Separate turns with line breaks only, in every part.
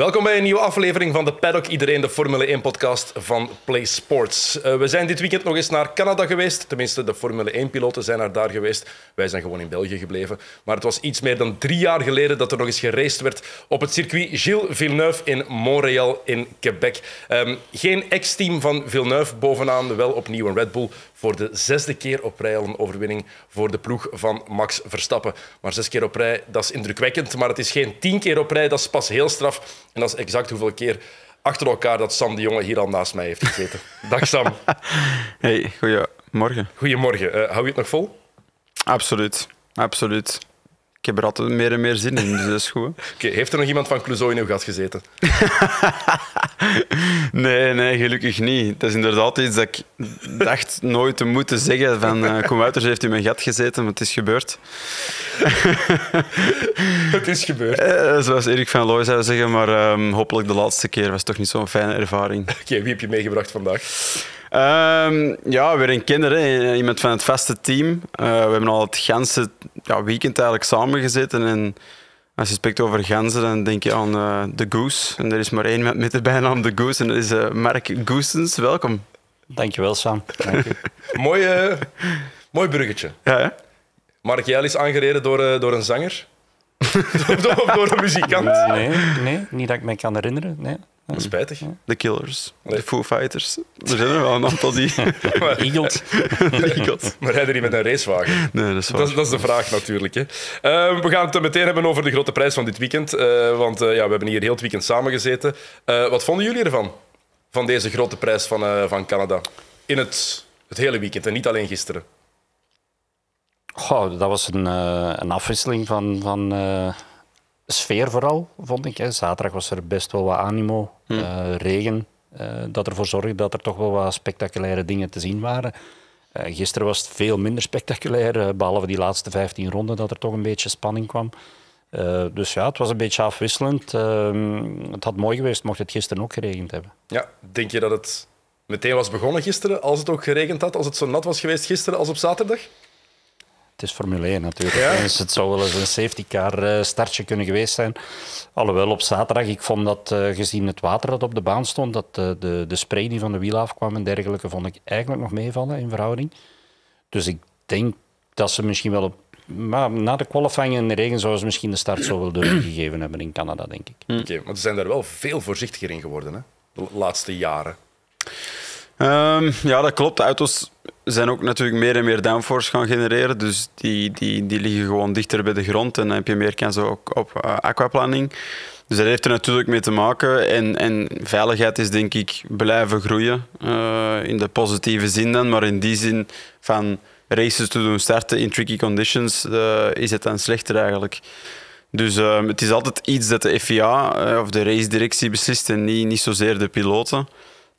Welkom bij een nieuwe aflevering van de Paddock Iedereen, de Formule 1-podcast van Play Sports. Eh, we zijn dit weekend nog eens naar Canada geweest. Tenminste, de Formule 1-piloten zijn naar daar geweest. Wij zijn gewoon in België gebleven. Maar het was iets meer dan drie jaar geleden dat er nog eens geraced werd op het circuit Gilles Villeneuve in Montreal in Quebec. Ehm, geen ex-team van Villeneuve bovenaan, wel opnieuw een Red Bull voor de zesde keer op rij al een overwinning voor de ploeg van Max Verstappen. Maar zes keer op rij, dat is indrukwekkend. Maar het is geen tien keer op rij, dat is pas heel straf. En dat is exact hoeveel keer achter elkaar dat Sam de Jonge hier al naast mij heeft gezeten. Dag Sam. Hey, goedemorgen. Goedemorgen.
Eh, hou je het nog vol? Absoluut. Absoluut. Ik heb er altijd meer en meer zin in, dus dat is goed.
Okay, heeft er nog iemand van Clouseau in uw gat gezeten?
nee, nee, gelukkig niet. Dat is inderdaad iets dat ik dacht nooit te moeten zeggen. Van, uh, eh, Kom Uiters heeft in mijn gat gezeten, maar het is gebeurd. het is gebeurd. Eh, zoals Erik van Looy zou zeggen, maar ehm, hopelijk de laatste keer was toch niet zo'n fijne ervaring.
Oké, wie heb je meegebracht vandaag?
Ehm, ja, weer een kinder, iemand van het vaste team. Eh, we hebben al het ganse ja, weekend eigenlijk samengezeten. En als je spreekt over ganzen, dan denk je aan uh, de Goose. En er is maar één met, de bijnaam de Goose, en dat is eh, Mark Goosens. Welkom. Dankjewel, Sam. Dank je.
mooi, mooi bruggetje. Ja, Mark, jij is aangereden door, door een zanger?
of door, een muzikant? Nee, nee, niet dat ik me kan herinneren. Nee. Mm. Spijtig. De Killers, de Foo Fighters.
Er zijn er wel een aantal die... maar, Eagles. Maar rijden die met een racewagen? Nee, dat is Dat, is de vraag natuurlijk. Hè. Ehm, we gaan het meteen hebben over de grote prijs van dit weekend. Eh, want eh, ja, we hebben hier heel het weekend samengezeten. Eh, wat vonden jullie ervan? Van deze grote prijs van, van Canada? In het, het hele weekend en niet alleen gisteren.
Goh, dat was een, een afwisseling van... van sfeer vooral, vond ik. Hè. Zaterdag was er best wel wat animo, hm. eh, regen, uh, dat ervoor zorgde dat er toch wel wat spectaculaire dingen te zien waren. Eh, gisteren was het veel minder spectaculair, behalve die laatste 15 ronden dat er toch een beetje spanning kwam. dus ja, het was een beetje afwisselend. Ehm, het had mooi geweest mocht het gisteren ook geregend hebben.
Ja, denk je dat het meteen was begonnen gisteren, als het ook geregend had, als het zo nat was geweest gisteren als op zaterdag?
het is Formule 1 natuurlijk. Dus het zou wel eens een safety car eh, startje kunnen geweest zijn. Alhoewel op zaterdag, ik vond dat eh, gezien het water dat op de baan stond, dat eh, de, de spray die van de wiel afkwam en dergelijke, vond ik eigenlijk nog meevallen in verhouding. Dus ik denk dat ze misschien wel op maar na de qualifying in de regen zouden ze misschien de start zo wel doorgegeven hebben in Canada, denk ik.
Hm. Oké, maar ze zijn daar wel veel voorzichtiger in geworden hè? de laatste jaren.
Ehm, ja, dat klopt. De auto's zijn ook natuurlijk meer en meer downforce gaan genereren. Dus die, die, die liggen gewoon dichter bij de grond en dan heb je meer kans ook op eh, aquaplaning. Dus dat heeft er natuurlijk mee te maken. En, en veiligheid is denk ik blijven groeien. Eh, in de positieve zin dan, maar in die zin van races te doen starten in tricky conditions eh, is het dan slechter eigenlijk. Dus het is altijd iets dat de FIA of de racedirectie beslist en niet, niet zozeer de piloten.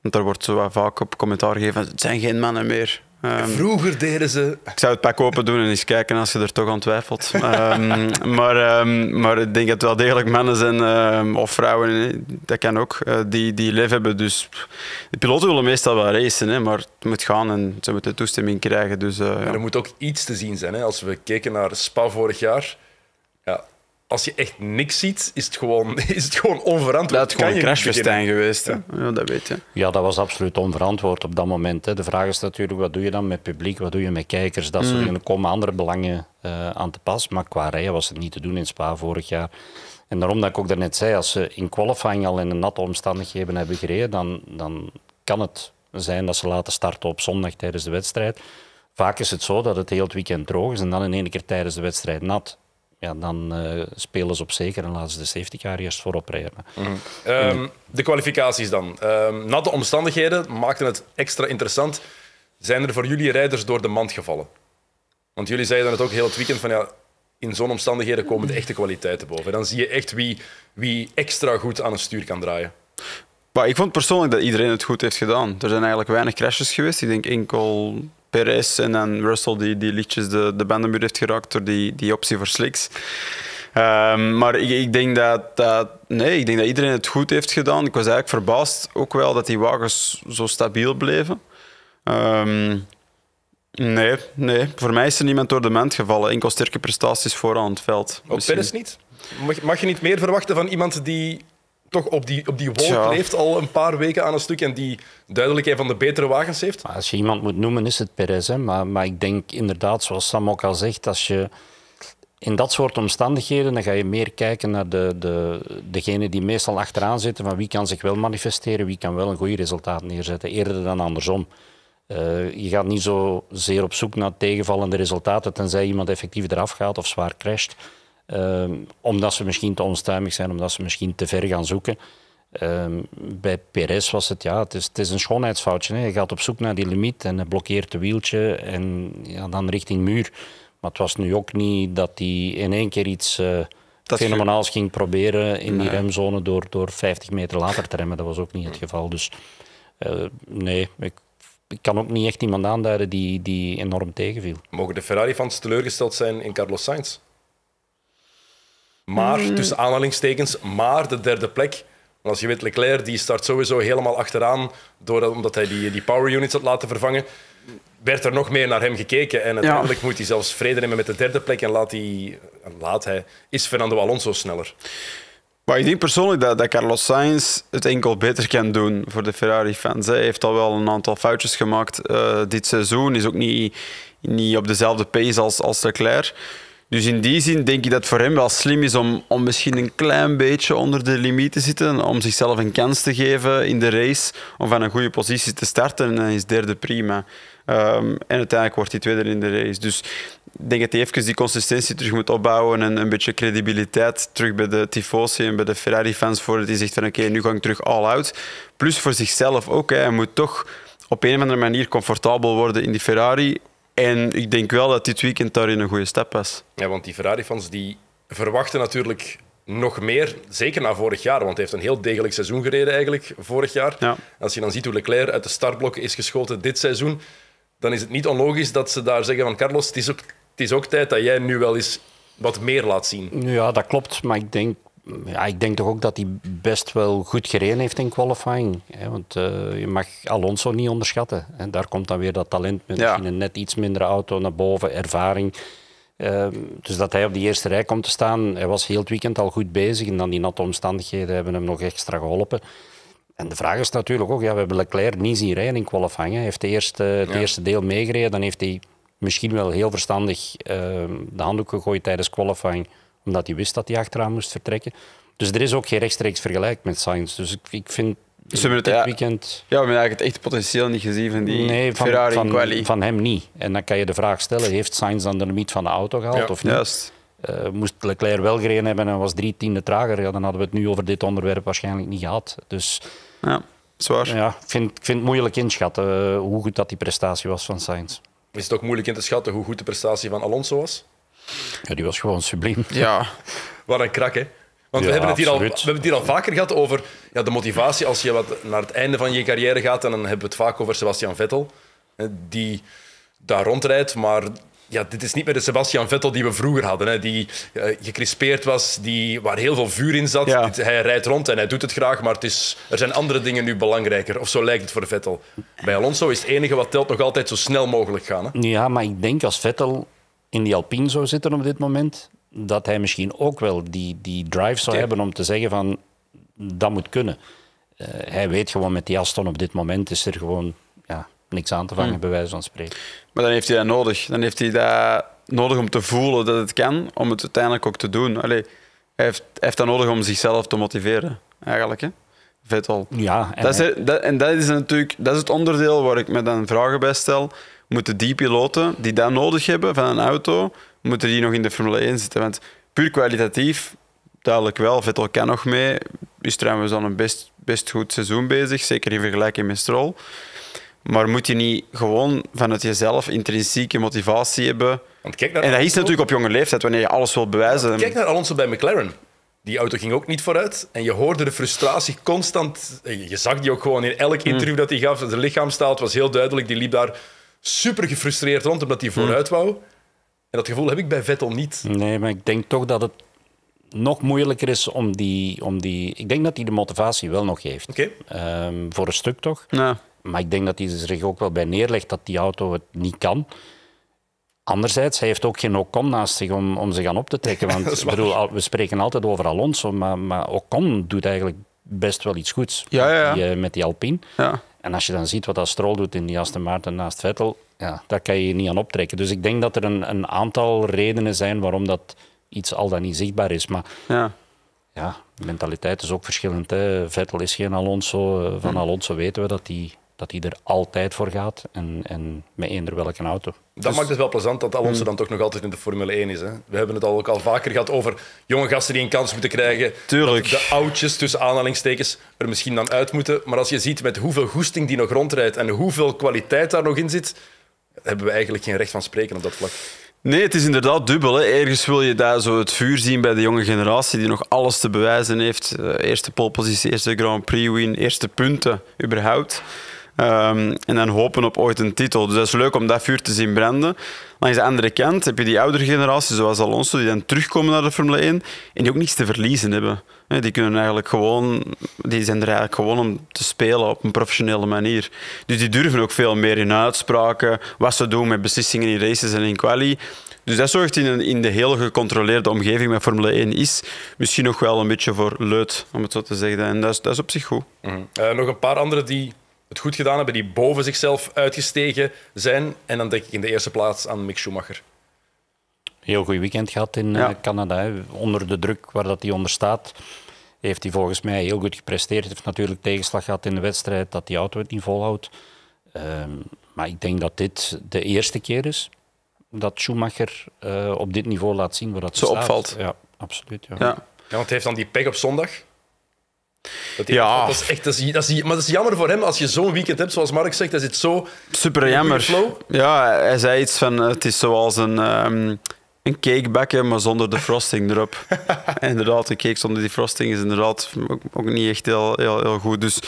Want daar wordt zo vaak op commentaar gegeven: het zijn geen mannen meer.
Ehm, Vroeger deden ze.
Ik zou het pak open doen en eens kijken als je er toch aan twijfelt. Ehm, maar, ehm, maar ik denk dat wel degelijk mannen zijn, of vrouwen, dat kan ook, eh, die, die lef hebben. Dus de piloten willen meestal wel racen, hè, maar het moet gaan en ze moeten toestemming krijgen. Dus, uh, maar er
moet ook iets te zien zijn. Hè? Als we kijken naar Spa vorig jaar, ja, als je echt niks ziet, is het gewoon, is het gewoon onverantwoord. Dat is gewoon crashfestijn geweest. Hè?
Ja. dat weet je. Ja, dat was absoluut onverantwoord op dat moment. Hè. De vraag is natuurlijk, wat doe je dan met publiek, wat doe je met kijkers? Dat mm. soort dingen komen andere belangen eh, aan te pas. Maar qua rijden was het niet te doen in Spa vorig jaar. En daarom dat ik ook daarnet zei, als ze in qualifying al in een natte omstandigheden hebben gereden, dan, dan kan het zijn dat ze laten starten op zondag tijdens de wedstrijd. Vaak is het zo dat het heel het weekend droog is en dan in één keer tijdens de wedstrijd nat ja, dan eh, spelen ze op zeker en laten ze de safety car eerst voorop rijden. Mhm.
Ehm, de kwalificaties dan. Um, ehm, na de omstandigheden maakten het extra interessant. Zijn er voor jullie rijders door de mand gevallen? Want jullie zeiden het ook heel het weekend van ja, in zo'n omstandigheden komen de echte kwaliteiten boven. dan zie je echt wie, wie extra goed aan een stuur kan draaien.
Maar ik vond persoonlijk dat iedereen het goed heeft gedaan. Er zijn eigenlijk weinig crashes geweest. Ik denk enkel Perez en dan Russell die, die liedjes de, de bandenmuur heeft geraakt door die, die optie voor slicks. Ehm, maar ik, ik, denk dat, dat, nee, ik denk dat iedereen het goed heeft gedaan. Ik was eigenlijk verbaasd ook wel dat die wagens zo stabiel bleven. Ehm, nee, nee, voor mij is er niemand door de mand gevallen. Enkel sterke prestaties vooraan het veld. Op oh, Perez niet?
mag, je niet meer verwachten van iemand die toch op die, op die wolk leeft al een paar weken aan een stuk en die duidelijkheid van de betere wagens heeft.
als je iemand moet noemen, is het Perez. Hè? Maar, maar ik denk inderdaad, zoals Sam ook al zegt, als je in dat soort omstandigheden dan ga je meer kijken naar de, de, degene die meestal achteraan zitten, van wie kan zich wel manifesteren, wie kan wel een goede resultaat neerzetten, eerder dan andersom. Eh, je gaat niet zozeer op zoek naar tegenvallende resultaten, tenzij iemand effectief eraf gaat of zwaar crasht. Ehm, omdat ze misschien te onstuimig zijn, omdat ze misschien te ver gaan zoeken. Ehm, bij Perez was het, ja, het is, het is een schoonheidsfoutje. Hè. Je gaat op zoek naar die limiet en blokkeert het wieltje en ja, dan richting muur. Maar het was nu ook niet dat hij in één keer iets uh, fenomenaals ging proberen in die remzone door, door 50 meter later te remmen. Dat was ook niet het geval. Dus eh, nee, ik, ik, kan ook niet echt iemand aanduiden die, die enorm tegenviel. Mogen de
Ferrari-fans teleurgesteld zijn in Carlos Sainz?
Maar, mm. tussen
aanhalingstekens, maar de derde plek. Want als je weet, Leclerc die start sowieso helemaal achteraan, door, omdat hij die, die power units had laten vervangen werd er nog meer naar hem gekeken. En uiteindelijk moet hij zelfs vrede nemen met de derde plek en laat hij, laat hij is Fernando Alonso sneller.
Maar ik denk persoonlijk dat, Carlos Sainz het enkel beter kan doen voor de Ferrari-fans. Hij heeft al wel een aantal foutjes gemaakt eh, dit seizoen. Is ook niet, niet op dezelfde pace als, als Leclerc. Dus in die zin denk ik dat het voor hem wel slim is om, om misschien een klein beetje onder de limiet te zitten. Om zichzelf een kans te geven in de race. Om van een goede positie te starten. En dan is derde prima. Ehm, en uiteindelijk wordt hij tweede in de race. Dus ik denk dat hij even die consistentie terug moet opbouwen. En een beetje credibiliteit terug bij de Tifosi en bij de Ferrari-fans. Voordat hij zegt van oké, nu ga ik terug all-out. Plus voor zichzelf ook. Hè. Hij moet toch op een of andere manier comfortabel worden in die Ferrari. En ik denk wel dat dit weekend
daarin een goede stap was. Ja, want die Ferrari-fans die verwachten natuurlijk nog meer, zeker na vorig jaar, want hij heeft een heel degelijk seizoen gereden eigenlijk vorig jaar. Ja. Als je dan ziet hoe Leclerc uit de startblok is geschoten dit seizoen, dan is het niet onlogisch dat ze daar zeggen van Carlos, het is ook, het is ook tijd dat jij nu wel eens wat meer laat zien.
Ja, dat klopt, maar ik denk ja, ik denk toch ook dat hij best wel goed gereden heeft in qualifying. Hè? Want eh, je mag Alonso niet onderschatten. En daar komt dan weer dat talent met misschien een net iets mindere auto naar boven, ervaring. Ehm, dus dat hij op die eerste rij komt te staan, hij was heel het weekend al goed bezig. En dan die natte omstandigheden hebben hem nog extra geholpen. En de vraag is natuurlijk ook, ja, we hebben Leclerc niet zien rijden in qualifying. Hij heeft de het eerste deel meegereden, dan heeft hij misschien wel heel verstandig ehm, de handdoek gegooid tijdens qualifying omdat hij wist dat hij achteraan moest vertrekken. Dus er is ook geen rechtstreeks vergelijk met Sainz. Dus ik, ik vind dus dit ja, weekend...
Ja, we hebben eigenlijk het echte potentieel niet gezien van die van, Ferrari van, van hem
niet. En dan kan je de vraag stellen, heeft Sainz dan de limiet van de auto gehaald of niet? Eh, moest Leclerc wel gereden hebben en was drie tiende trager, ja, dan hadden we het nu over dit onderwerp waarschijnlijk niet gehad. Dus... Ja. Zwaar. Ja, ik vind, vind het moeilijk inschatten eh, hoe goed dat die prestatie was van Sainz.
Is het ook moeilijk in te schatten hoe goed de prestatie van Alonso was?
Ja, die was gewoon subliem. Ja,
wat een krak, hè? Want we, hebben het hier al, we hebben het hier al vaker gehad over ja, de motivatie als je wat naar het einde van je carrière gaat. En dan hebben we het vaak over Sebastian Vettel, die daar rondrijdt. Maar ja, dit is niet meer de Sebastian Vettel die we vroeger hadden. Hè, die uh, gecrispeerd was, die, waar heel veel vuur in zat. hij rijdt rond en hij doet het graag, maar het is, er zijn andere dingen nu belangrijker. Of zo lijkt het voor Vettel. Bij Alonso is het enige wat telt nog altijd zo snel mogelijk gaan.
Hè? Ja, maar ik denk als Vettel in die Alpine zou zitten op dit moment, dat hij misschien ook wel die, die drive zou hebben om te zeggen van dat moet kunnen. Eh, hij weet gewoon met die Aston op dit moment is er gewoon ja, niks aan te vangen, hmm. bij wijze van spreken.
Maar dan heeft hij dat nodig. Dan heeft hij dat nodig om te voelen dat het kan, om het uiteindelijk ook te doen. Allee, hij, heeft, heeft dat nodig om zichzelf te motiveren, eigenlijk. Hè? al Ja, en dat, is, en dat is natuurlijk dat is het onderdeel waar ik me dan vragen bij stel moeten die piloten die dat nodig hebben van een auto, moeten die nog in de Formule 1 zitten. Want puur kwalitatief, duidelijk wel, Vettel kan nog mee. Is trouwens al een best, best goed seizoen bezig, zeker in vergelijking met Stroll. Maar moet je niet gewoon vanuit jezelf intrinsieke motivatie hebben? Want kijk
naar en dat is natuurlijk
op jonge leeftijd, wanneer je alles wil bewijzen. kijk
naar Alonso bij McLaren. Die auto ging ook niet vooruit. En je hoorde de frustratie constant. Je zag die ook gewoon in elk interview mm. dat hij gaf. Zijn lichaamstaal was heel duidelijk. Die liep daar super gefrustreerd rond omdat hij hm. vooruit wou.
En dat gevoel heb ik bij Vettel niet. Nee, maar ik denk toch dat het nog moeilijker is om die... Om die ik denk dat hij de motivatie wel nog heeft. Ehm, voor een stuk toch. Ja. Maar ik denk dat hij zich ook wel bij neerlegt dat die auto het niet kan. Anderzijds, hij heeft ook geen Ocon naast zich om, om zich aan op te trekken. Want ik bedoel, we spreken altijd over Alonso, maar, maar Ocon doet eigenlijk best wel iets goeds Die, eh, met die Alpine. Ja. En als je dan ziet wat dat strol doet in die Aston Martin naast Vettel, ja, daar kan je je niet aan optrekken. Dus ik denk dat er een, een aantal redenen zijn waarom dat iets al dan niet zichtbaar is. Maar ja. Ja, de mentaliteit is ook verschillend. Hè. Vettel is geen Alonso. Eh, van mm. Alonso weten we dat hij dat er altijd voor gaat. En, en met eender welke auto. Dat dus... maakt het
wel plezant dat Alonso hmm. dan toch nog altijd in de Formule 1 is. Hè? We hebben het al ook al vaker gehad over jonge gasten die een kans moeten krijgen. Tuurlijk. De oudjes, tussen aanhalingstekens, er misschien dan uit moeten. Maar als je ziet met hoeveel goesting die nog rondrijdt en hoeveel kwaliteit daar nog in zit, hebben we eigenlijk geen recht van spreken op dat vlak.
Nee, het is inderdaad dubbel. Hè. Ergens wil je daar zo het vuur zien bij de jonge generatie die nog alles te bewijzen heeft. Eh, eerste polepositie, eerste Grand Prix win, eerste punten überhaupt. Ehm, en dan hopen op ooit een titel. Dus dat is leuk om dat vuur te zien branden. Langs de andere kant heb je die oudere generatie, zoals Alonso, die dan terugkomen naar de Formule 1 en die ook niets te verliezen hebben. Die, kunnen eigenlijk gewoon, die zijn er eigenlijk gewoon om te spelen op een professionele manier. Dus die durven ook veel meer in uitspraken, wat ze doen met beslissingen in races en in quali. Dus dat zorgt in, een, in de heel gecontroleerde omgeving met Formule 1 is misschien nog wel een beetje voor leut, om het zo te zeggen. En dat is, dat is op zich goed. Mhm.
Eh, nog een paar andere die het goed gedaan hebben, die boven zichzelf uitgestegen zijn. En dan denk ik in de eerste plaats aan Mick Schumacher.
Heel goed weekend gehad in eh, Canada. Onder de druk waar dat hij onder staat, heeft hij volgens mij heel goed gepresteerd. Hij heeft natuurlijk tegenslag gehad in de wedstrijd dat die auto het niet volhoudt. Ehm, maar ik denk dat dit de eerste keer is dat Schumacher eh, op dit niveau laat zien waar dat Zo opvalt. Ja, absoluut. Ja. ja.
want heeft dan die pech op zondag ja. Dat is echt, dat is, dat maar dat is jammer voor hem als je zo'n weekend hebt, zoals Mark zegt. Dat is zo. Super jammer.
Ja, hij zei iets van: eh, het is zoals een, um, een cakebakken, maar zonder de frosting erop. inderdaad, een cake zonder die frosting is inderdaad ook, niet echt heel, heel, goed. Dus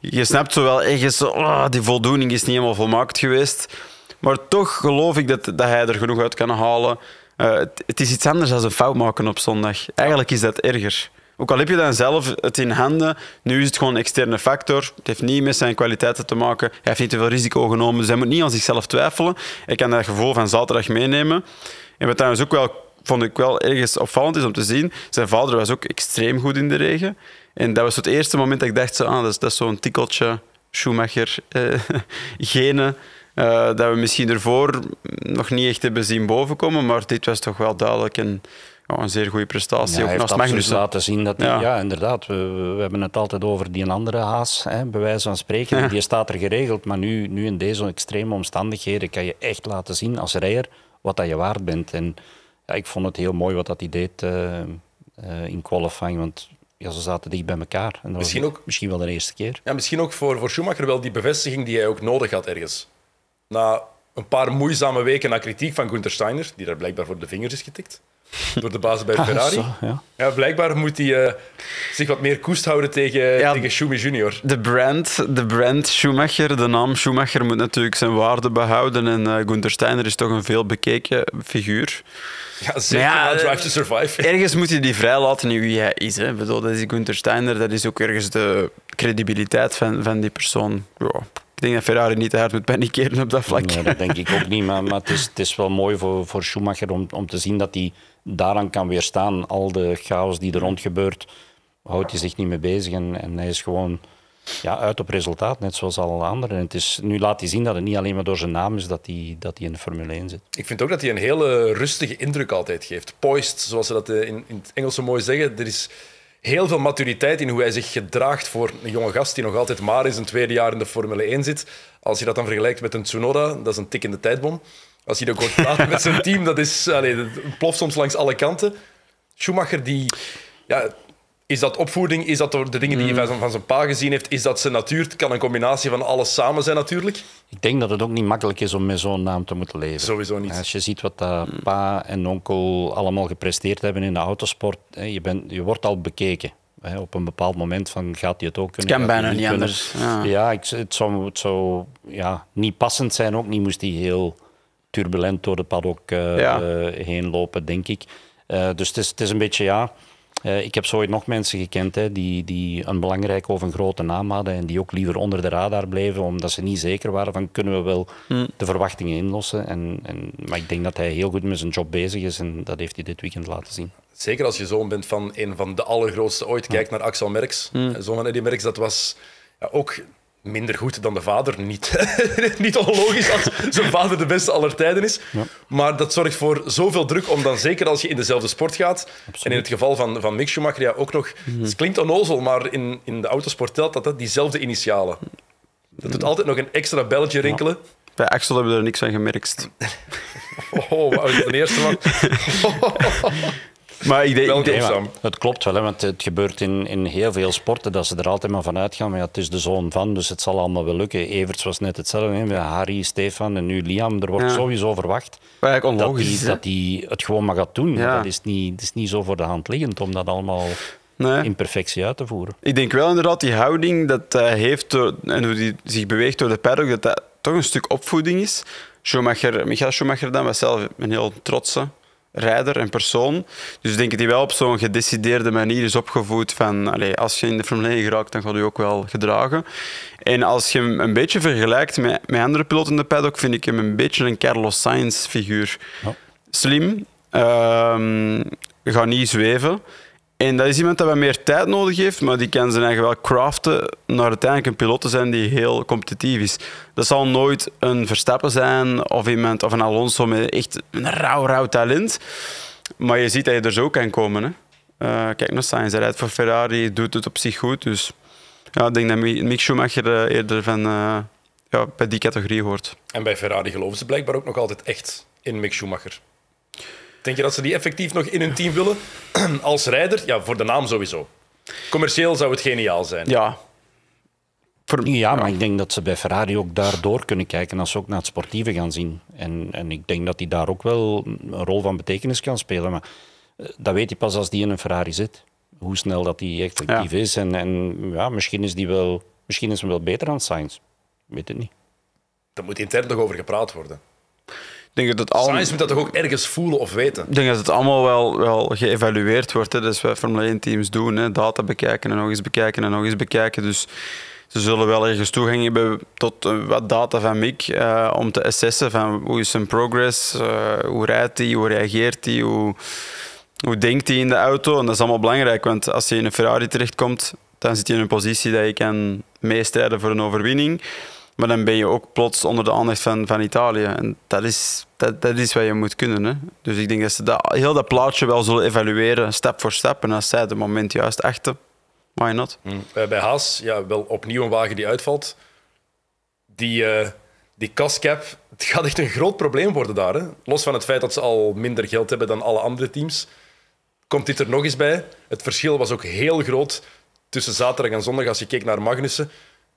je snapt zo wel ergens, oh, ah, die voldoening is niet helemaal volmaakt geweest. Maar toch geloof ik dat, dat hij er genoeg uit kan halen. Eh, het, het, is iets anders dan een fout maken op zondag. Eigenlijk is dat erger. Ook al heb je dan zelf het in handen, nu is het gewoon een externe factor. Het heeft niet met zijn kwaliteiten te maken. Hij heeft niet te veel risico genomen, dus hij moet niet aan zichzelf twijfelen. Ik kan dat gevoel van zaterdag meenemen. En wat trouwens ook wel, vond ik wel ergens opvallend is om te zien, zijn vader was ook extreem goed in de regen. En dat was het eerste moment dat ik dacht, zo, ah, dat is, zo'n tikkeltje Schumacher eh, Gene. Eh, dat we misschien ervoor nog niet echt hebben zien bovenkomen, maar dit was toch wel duidelijk een, oh, een zeer goede prestatie. Ja, ook hij laten
zien dat ja. inderdaad, we, we, hebben het altijd over die andere haas, hè, bij wijze van spreken. Die staat er geregeld, maar nu, nu in deze extreme omstandigheden kan je echt laten zien als rijder wat dat je waard bent. En ja, ik vond het heel mooi wat dat hij deed eh, eh, in qualifying, want ja, ze zaten dicht bij elkaar. En misschien, ook, misschien wel de eerste keer.
Ja, misschien ook voor, voor Schumacher wel die bevestiging die hij ook nodig had ergens. Na een paar moeizame weken na kritiek van Gunther Steiner, die daar blijkbaar voor de vingers is getikt, door de baas bij ah, Ferrari. ja. ja. blijkbaar moet hij eh, zich wat meer koest houden tegen, tegen Schumacher junior. De brand, de brand
Schumacher, de naam Schumacher moet natuurlijk zijn waarde behouden. En Gunter eh, Gunther Steiner is toch een veel bekeken figuur.
Ja, zeker Drive eh,
to Survive. Ergens moet je die vrij laten in wie hij is. Hè. Bedoel, dat is Gunter Steiner, dat is ook ergens de credibiliteit van, van die persoon. Ja. Ik denk dat Ferrari niet te hard moet panikeren op dat vlak.
Nee, dat denk ik ook niet. Maar, maar het, is, het is wel mooi voor, voor Schumacher om, om te zien dat hij... Die daaraan kan weerstaan. Al de chaos die er rond gebeurt, houdt hij zich niet mee bezig. En, en hij is gewoon ja, uit op resultaat, net zoals alle anderen. En het is, nu laat hij zien dat het niet alleen maar door zijn naam is dat hij, dat hij in de Formule 1 zit. Ik vind ook dat
hij een hele rustige indruk altijd geeft. Poised, zoals ze dat eh, in, in het Engels zo mooi zeggen. Er is heel veel maturiteit in hoe hij zich gedraagt voor een jonge gast die nog altijd maar in zijn tweede jaar in de Formule 1 zit. Als je dat dan vergelijkt met een Tsunoda, dat is een tikkende tijdbom. Als je dan ook hoort praten met zijn team, dat, is, allee, ploft soms langs alle kanten. Schumacher, die, ja, is dat opvoeding? Is dat door de dingen die hij mm. van zijn pa gezien heeft? Is dat zijn natuur? Het kan een combinatie van alles samen zijn, natuurlijk.
Ik denk dat het ook niet makkelijk is om met zo'n naam te moeten leven. Sowieso niet. Als je ziet wat dat pa en onkel allemaal gepresteerd hebben in de autosport, je, bent, je wordt al bekeken. Op een bepaald moment van gaat hij het ook kunnen. Het kan bijna niet, anders. Ja, ik, het, zou, het ja, niet passend zijn, ook niet moest hij heel turbulent door de paddock eh, ja. Eh, heen lopen, denk ik. Eh, dus het is, het is een beetje, ja... ik heb zo nog mensen gekend hè, die, die een belangrijke of een grote naam hadden en die ook liever onder de radar bleven, omdat ze niet zeker waren van kunnen we wel hmm. de verwachtingen inlossen. En, en, maar ik denk dat hij heel goed met zijn job bezig is en dat heeft hij dit weekend laten zien.
Zeker als je zoon bent van een van de allergrootste ooit, kijkt naar Axel Merks, Zo'n hmm. zoon van Eddy Merks, dat was ja, ook minder goed dan de vader. Niet, niet onlogisch als zijn vader de beste aller tijden is. Maar dat zorgt voor zoveel druk, om dan zeker als je in dezelfde sport gaat. En in het geval van, van Mick Schumacher ja, ook nog. Mhm. Het klinkt onnozel, maar in, in de autosport telt dat, dat diezelfde initialen. Dat doet mhm. altijd nog een extra belletje rinkelen.
Bij Axel hebben we er niks aan gemerkt.
Oh, wauw, de eerste man.
Maar ik denk, nee, maar het klopt wel, hè, want het gebeurt in, in heel veel sporten dat ze er altijd maar van uitgaan. Maar het is de zoon van, dus het zal allemaal wel lukken. Evers was net hetzelfde. Hè. Harry, Stefan en nu Liam. Er wordt sowieso verwacht dat hij, dat hij het gewoon maar gaat doen. Ja. Dat is niet, is niet zo voor de hand liggend om dat allemaal in perfectie uit te voeren.
Ik denk wel inderdaad, die houding dat hij heeft en hoe hij zich beweegt door de paddock, dat dat toch een stuk opvoeding is. Schumacher, Michael Schumacher dan was zelf een heel trotse rijder en persoon. Dus ik denk dat hij wel op zo'n gedecideerde manier is opgevoed van allez, als je in de Formule 1 geraakt, dan gaat je ook wel gedragen. En als je hem een beetje vergelijkt met, met andere piloten in de paddock, vind ik hem een beetje een Carlos Sainz figuur. Slim, um, ehm, gaat niet zweven, en dat is iemand dat wel meer tijd nodig heeft, maar die kan zijn eigen wel craften naar uiteindelijk een piloot te zijn die heel competitief is. Dat zal nooit een Verstappen zijn of iemand of een Alonso met echt een rauw, rauw talent. Maar je ziet dat je er zo kan komen. Hè. Uh, kijk naar Sainz, hij rijdt voor Ferrari, doet het op zich goed. Dus ja, ik denk dat Mick Schumacher eh, eerder van, eh, ja, bij die categorie hoort.
En bij Ferrari geloven ze blijkbaar ook nog altijd echt in Mick Schumacher. Denk je dat ze die effectief nog in hun team willen? Als rijder? Ja, voor de naam sowieso. Commercieel zou het geniaal zijn.
Ja. Voor... Ja, maar ik denk dat ze bij Ferrari ook daardoor kunnen kijken als ze ook naar het sportieve gaan zien. En, en ik denk dat die daar ook wel een rol van betekenis kan spelen. Maar eh, dat weet je pas als die in een Ferrari zit. Hoe snel dat die effectief is. En, en ja, misschien is die wel, misschien is hem wel beter aan Sainz. weet het niet.
Daar moet intern nog over gepraat worden
denk dat Science moet dat toch ook
ergens voelen of weten? Ik
denk dat het allemaal wel, wel geëvalueerd wordt. Hè. Dat is wat Formule 1-teams doen. Hè. Data bekijken en nog eens bekijken en nog eens bekijken. Dus ze zullen wel ergens toegang hebben tot eh, wat data van Mick eh, om te assessen van hoe is zijn progress, eh, hoe rijdt hij, hoe reageert hij, hoe, hoe denkt hij in de auto. En dat is allemaal belangrijk, want als je in een Ferrari terechtkomt, dan zit je in een positie dat je kan meestrijden voor een overwinning. Maar dan ben je ook plots onder de aandacht van, van Italië. En dat is, dat, dat is wat je moet kunnen. Hè? Dus ik denk dat ze heel dat plaatje wel zullen evalueren, stap voor stap. En als zij het moment juist achten, why not? Hm.
Eh, bij Haas, ja, wel opnieuw een wagen die uitvalt. Die, uh, die kascap, het gaat echt een groot probleem worden daar. Hè? Los van het feit dat ze al minder geld hebben dan alle andere teams, komt dit er nog eens bij. Het verschil was ook heel groot tussen zaterdag en zondag als je keek naar Magnussen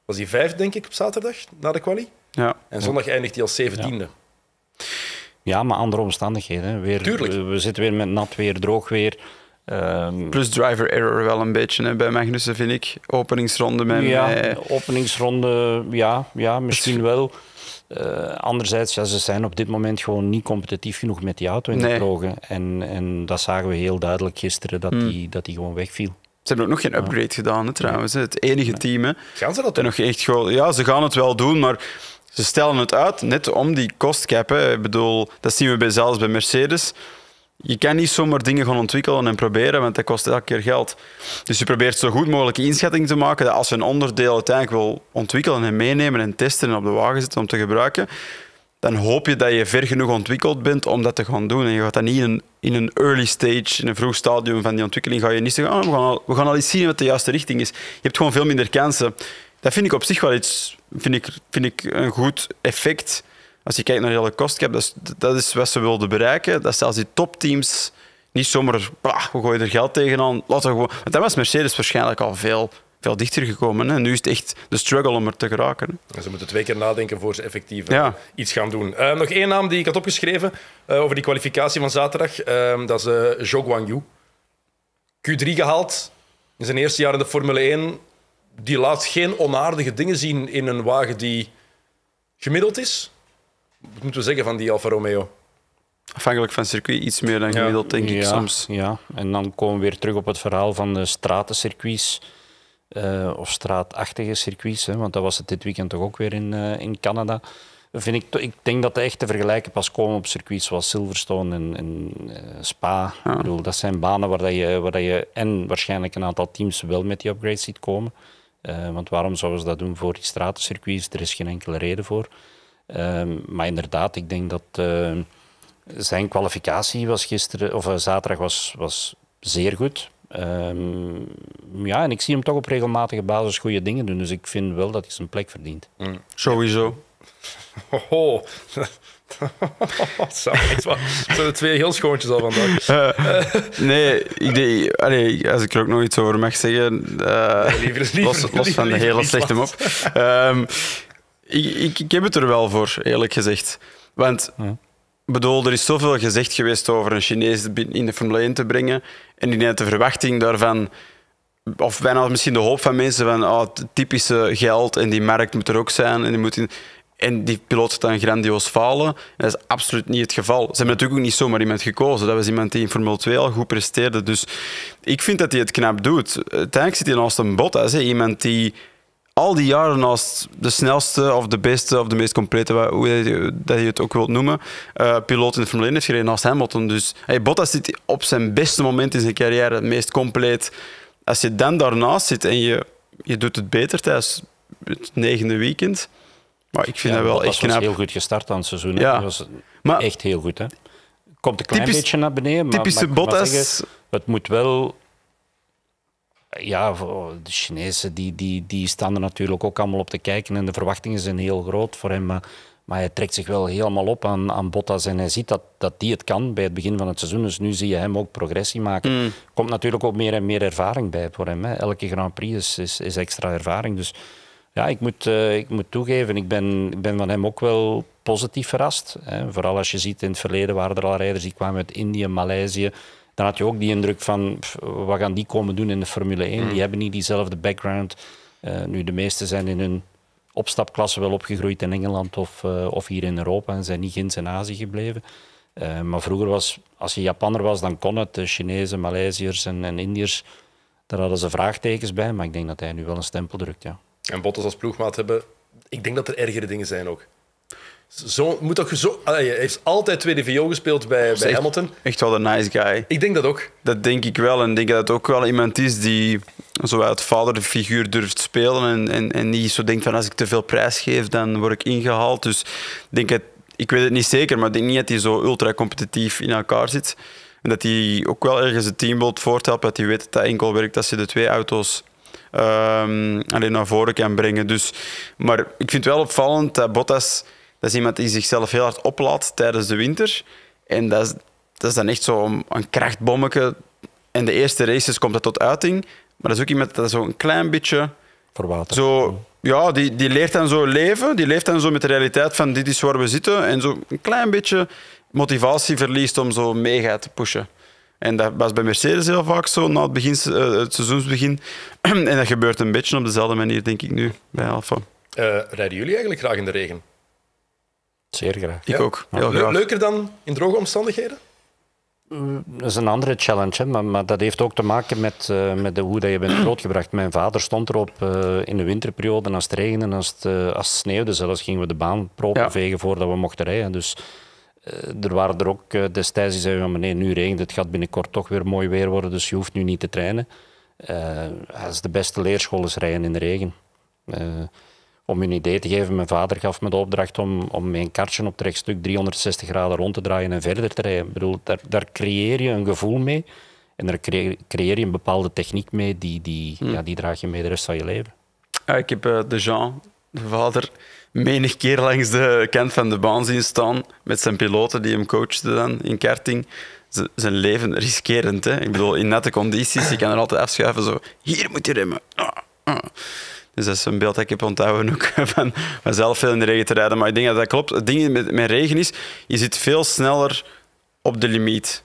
was hij vijf, denk ik, op zaterdag na de quali.
Ja. En zondag
eindigt hij als zeventiende.
Ja. ja. maar andere omstandigheden. Weer, Tuurlijk. We, zitten weer met nat weer, droog weer. Ehm, Plus driver error
wel een beetje hè,
bij Magnussen, vind ik. Openingsronde met Ja, mij... openingsronde, ja, ja misschien wel. Eh, anderzijds, ja, ze zijn op dit moment gewoon niet competitief genoeg met die auto in de drogen. En, en dat zagen we heel duidelijk gisteren, dat, hmm. die, dat die gewoon wegviel.
Ze hebben ook nog geen ah. upgrade gedaan, trouwens. Het enige team. Hè. Gaan ze dat doen? Nog echt ja, ze gaan het wel doen, maar ze stellen het uit net om die kostkappen. Ik bedoel, dat zien we bij, zelfs bij Mercedes. Je kan niet zomaar dingen gaan ontwikkelen en proberen, want dat kost elke keer geld. Dus je probeert zo goed mogelijk inschatting te maken dat als je een onderdeel uiteindelijk wil ontwikkelen en meenemen en testen en op de wagen zetten om te gebruiken, dan hoop je dat je ver genoeg ontwikkeld bent om dat te gaan doen. En je gaat dat niet in een, in een early stage, in een vroeg stadium van die ontwikkeling, ga je niet zeggen, oh, we, gaan al, we gaan al eens zien wat de juiste richting is. Je hebt gewoon veel minder kansen. Dat vind ik op zich wel iets, vind ik, vind ik een goed effect. Als je kijkt naar de hele kost dat is, dat is wat ze wilden bereiken. Dat zelfs die topteams niet zomaar, we gooien er geld tegenaan. Laten we gewoon, want dat was Mercedes waarschijnlijk al veel veel dichter gekomen. Hè. Nu is het echt de struggle om er te geraken.
Ze moeten twee keer nadenken voor ze effectief iets gaan doen. Eh, nog één naam die ik had opgeschreven eh, over die kwalificatie van zaterdag. Ehm, dat is uh, Zhou Guangyu. Q3 gehaald in zijn eerste jaar in de Formule 1. Die laat geen onaardige dingen zien in een wagen die gemiddeld is. Wat moeten we zeggen van die Alfa Romeo?
Afhankelijk van circuit iets meer dan gemiddeld, denk ik soms. Ja, en dan komen we weer terug op het verhaal van de stratencircuits eh, of straatachtige circuits, hè, want dat was het dit weekend toch ook weer in, eh, in Canada. Vind ik, ik denk dat de echte vergelijken pas komen op circuits zoals Silverstone en, eh, Spa. Ik bedoel, dat zijn banen waar, dat je, waar dat je en waarschijnlijk een aantal teams wel met die upgrades ziet komen. want waarom zouden ze dat doen voor die stratencircuits? Er is geen enkele reden voor. Ehm, maar inderdaad, ik denk dat zijn kwalificatie was gisteren, of zaterdag was, was zeer goed. Ehm, ja, en ik zie hem toch op regelmatige basis goede dingen doen. Dus ik vind wel dat hij zijn plek verdient. Mm. Sowieso. Oh, oh, Zo,
zijn twee heel schoontjes al vandaag. Eh,
nee, ik als ik er ook nog iets over mag zeggen, uh, liever, liever, los, los van de hele slechte mop. Um, ik, ik, ik, heb het er wel voor, eerlijk gezegd. Want bedoel, er is zoveel gezegd geweest over een Chinees in de Formule 1 te brengen. En die net de verwachting daarvan, of bijna misschien de hoop van mensen, van oh, het typische geld en die markt moet er ook zijn. En die, moet in, en die piloot dan grandioos falen. dat is absoluut niet het geval. Ze hebben natuurlijk ook niet zomaar iemand gekozen. Dat was iemand die in Formule 2 al goed presteerde. Dus ik vind dat hij het knap doet. Uiteindelijk zit hij naast een bot is iemand die al die jaren als de snelste of de beste of de meest complete, hoe je, dat je het ook wilt noemen, uh, piloot in de Formule 1 heeft gereden naast Hamilton. Dus hey, Bottas zit op zijn beste moment in zijn carrière het meest compleet. Als je dan daarnaast zit en je, je doet het beter tijdens het negende weekend,
maar ik vind dat wel echt knap. was heel goed gestart aan het seizoen. Ja. was maar, echt heel goed. Hè? Komt een klein beetje naar beneden. Maar, typische Bottas. het moet wel ja, de Chinezen die, die, die staan er natuurlijk ook allemaal op te kijken en de verwachtingen zijn heel groot voor hem. Maar, maar hij trekt zich wel helemaal op aan, aan Bottas en hij ziet dat, dat die het kan bij het begin van het seizoen. Dus nu zie je hem ook progressie maken. Mm. Komt natuurlijk ook meer en meer ervaring bij voor hem. Hè. Elke Grand Prix is, is, extra ervaring. Dus ja, ik moet, eh, ik moet toegeven, ik ben, ik ben van hem ook wel positief verrast. Hè. Vooral als je ziet in het verleden waren er al rijders die kwamen uit Indië, Maleisië dan had je ook die indruk van wat gaan die komen doen in de Formule 1? Die hmm. hebben niet diezelfde background. Eh, nu, de meesten zijn in hun opstapklasse wel opgegroeid in Engeland of, eh, of hier in Europa en zijn niet ginds in Azië gebleven. Eh, maar vroeger was, als je Japanner was, dan kon het. De Chinezen, Maleisiërs en, en Indiërs, daar hadden ze vraagtekens bij. Maar ik denk dat hij nu wel een stempel drukt, ja.
En Bottas als ploegmaat hebben, ik denk dat er ergere dingen zijn ook. Zo, moet dat zo, hij heeft altijd tweede viool gespeeld bij, bij Hamilton.
Echt wel een nice guy. Ik denk dat ook. Dat denk ik wel. En ik denk dat het ook wel iemand is die zo uit vaderfiguur durft spelen. En, en, en niet zo denkt van als ik te veel prijs geef, dan word ik ingehaald. Dus denk het, ik weet het niet zeker, maar ik denk niet dat hij zo ultra competitief in elkaar zit. En dat hij ook wel ergens het teambeeld voorthelpt. Dat hij weet dat dat enkel werkt als je de twee auto's ehm, alleen naar voren kan brengen. Dus, maar ik vind het wel opvallend dat Bottas dat is iemand die zichzelf heel hard oplaat tijdens de winter. En dat is, dat is dan echt zo'n een krachtbommetje. En de eerste races komt dat tot uiting. Maar dat is ook iemand dat zo'n klein beetje... Verwaterd. Zo, ja, die, die leert dan zo leven. Die leeft dan zo met de realiteit van dit is waar we zitten. En zo een klein beetje motivatie verliest om zo mega te pushen. En dat was bij Mercedes heel vaak zo, na het, eh, het seizoensbegin. en dat gebeurt een beetje op dezelfde manier, denk ik, nu bij Alfa.
Eh, rijden jullie eigenlijk graag in de regen?
Zeer graag. Ik ook. Leuker
dan in droge omstandigheden?
Mm, dat is een andere challenge, Maar, dat heeft ook te maken met, eh, met hoe dat je bent grootgebracht. Mijn vader stond erop eh, in de winterperiode, als het regende, als het, eh, als sneeuwde zelfs, gingen we de baan propen vegen voordat we mochten rijden. Dus er waren er ook destijds die zeiden, van nee, nu regent het, gaat binnenkort toch weer mooi weer worden, dus je hoeft nu niet te trainen. is de beste leerschool is rijden in de regen om een idee te geven, mijn vader gaf me de opdracht om, om mijn kartje op het rechtstuk 360 graden rond te draaien en verder te rijden. Ik bedoel, daar, daar creëer je een gevoel mee en daar creëer je een bepaalde techniek mee, die, die, hmm. ja, die draag je mee de rest van je leven.
ik heb eh, de Jean, de vader, menig keer langs de kant van de baan zien staan met zijn piloten die hem coachten dan in karting. zijn leven riskerend, hè? Ik bedoel, in nette condities, je kan er altijd afschuiven zo, hier moet je remmen. Ah, ah. Dus dat is een beeld dat ik heb onthouden ook van mezelf veel in de regen te rijden. Maar ik denk dat dat klopt. Het ding met, met regen is, je zit veel sneller op de limiet.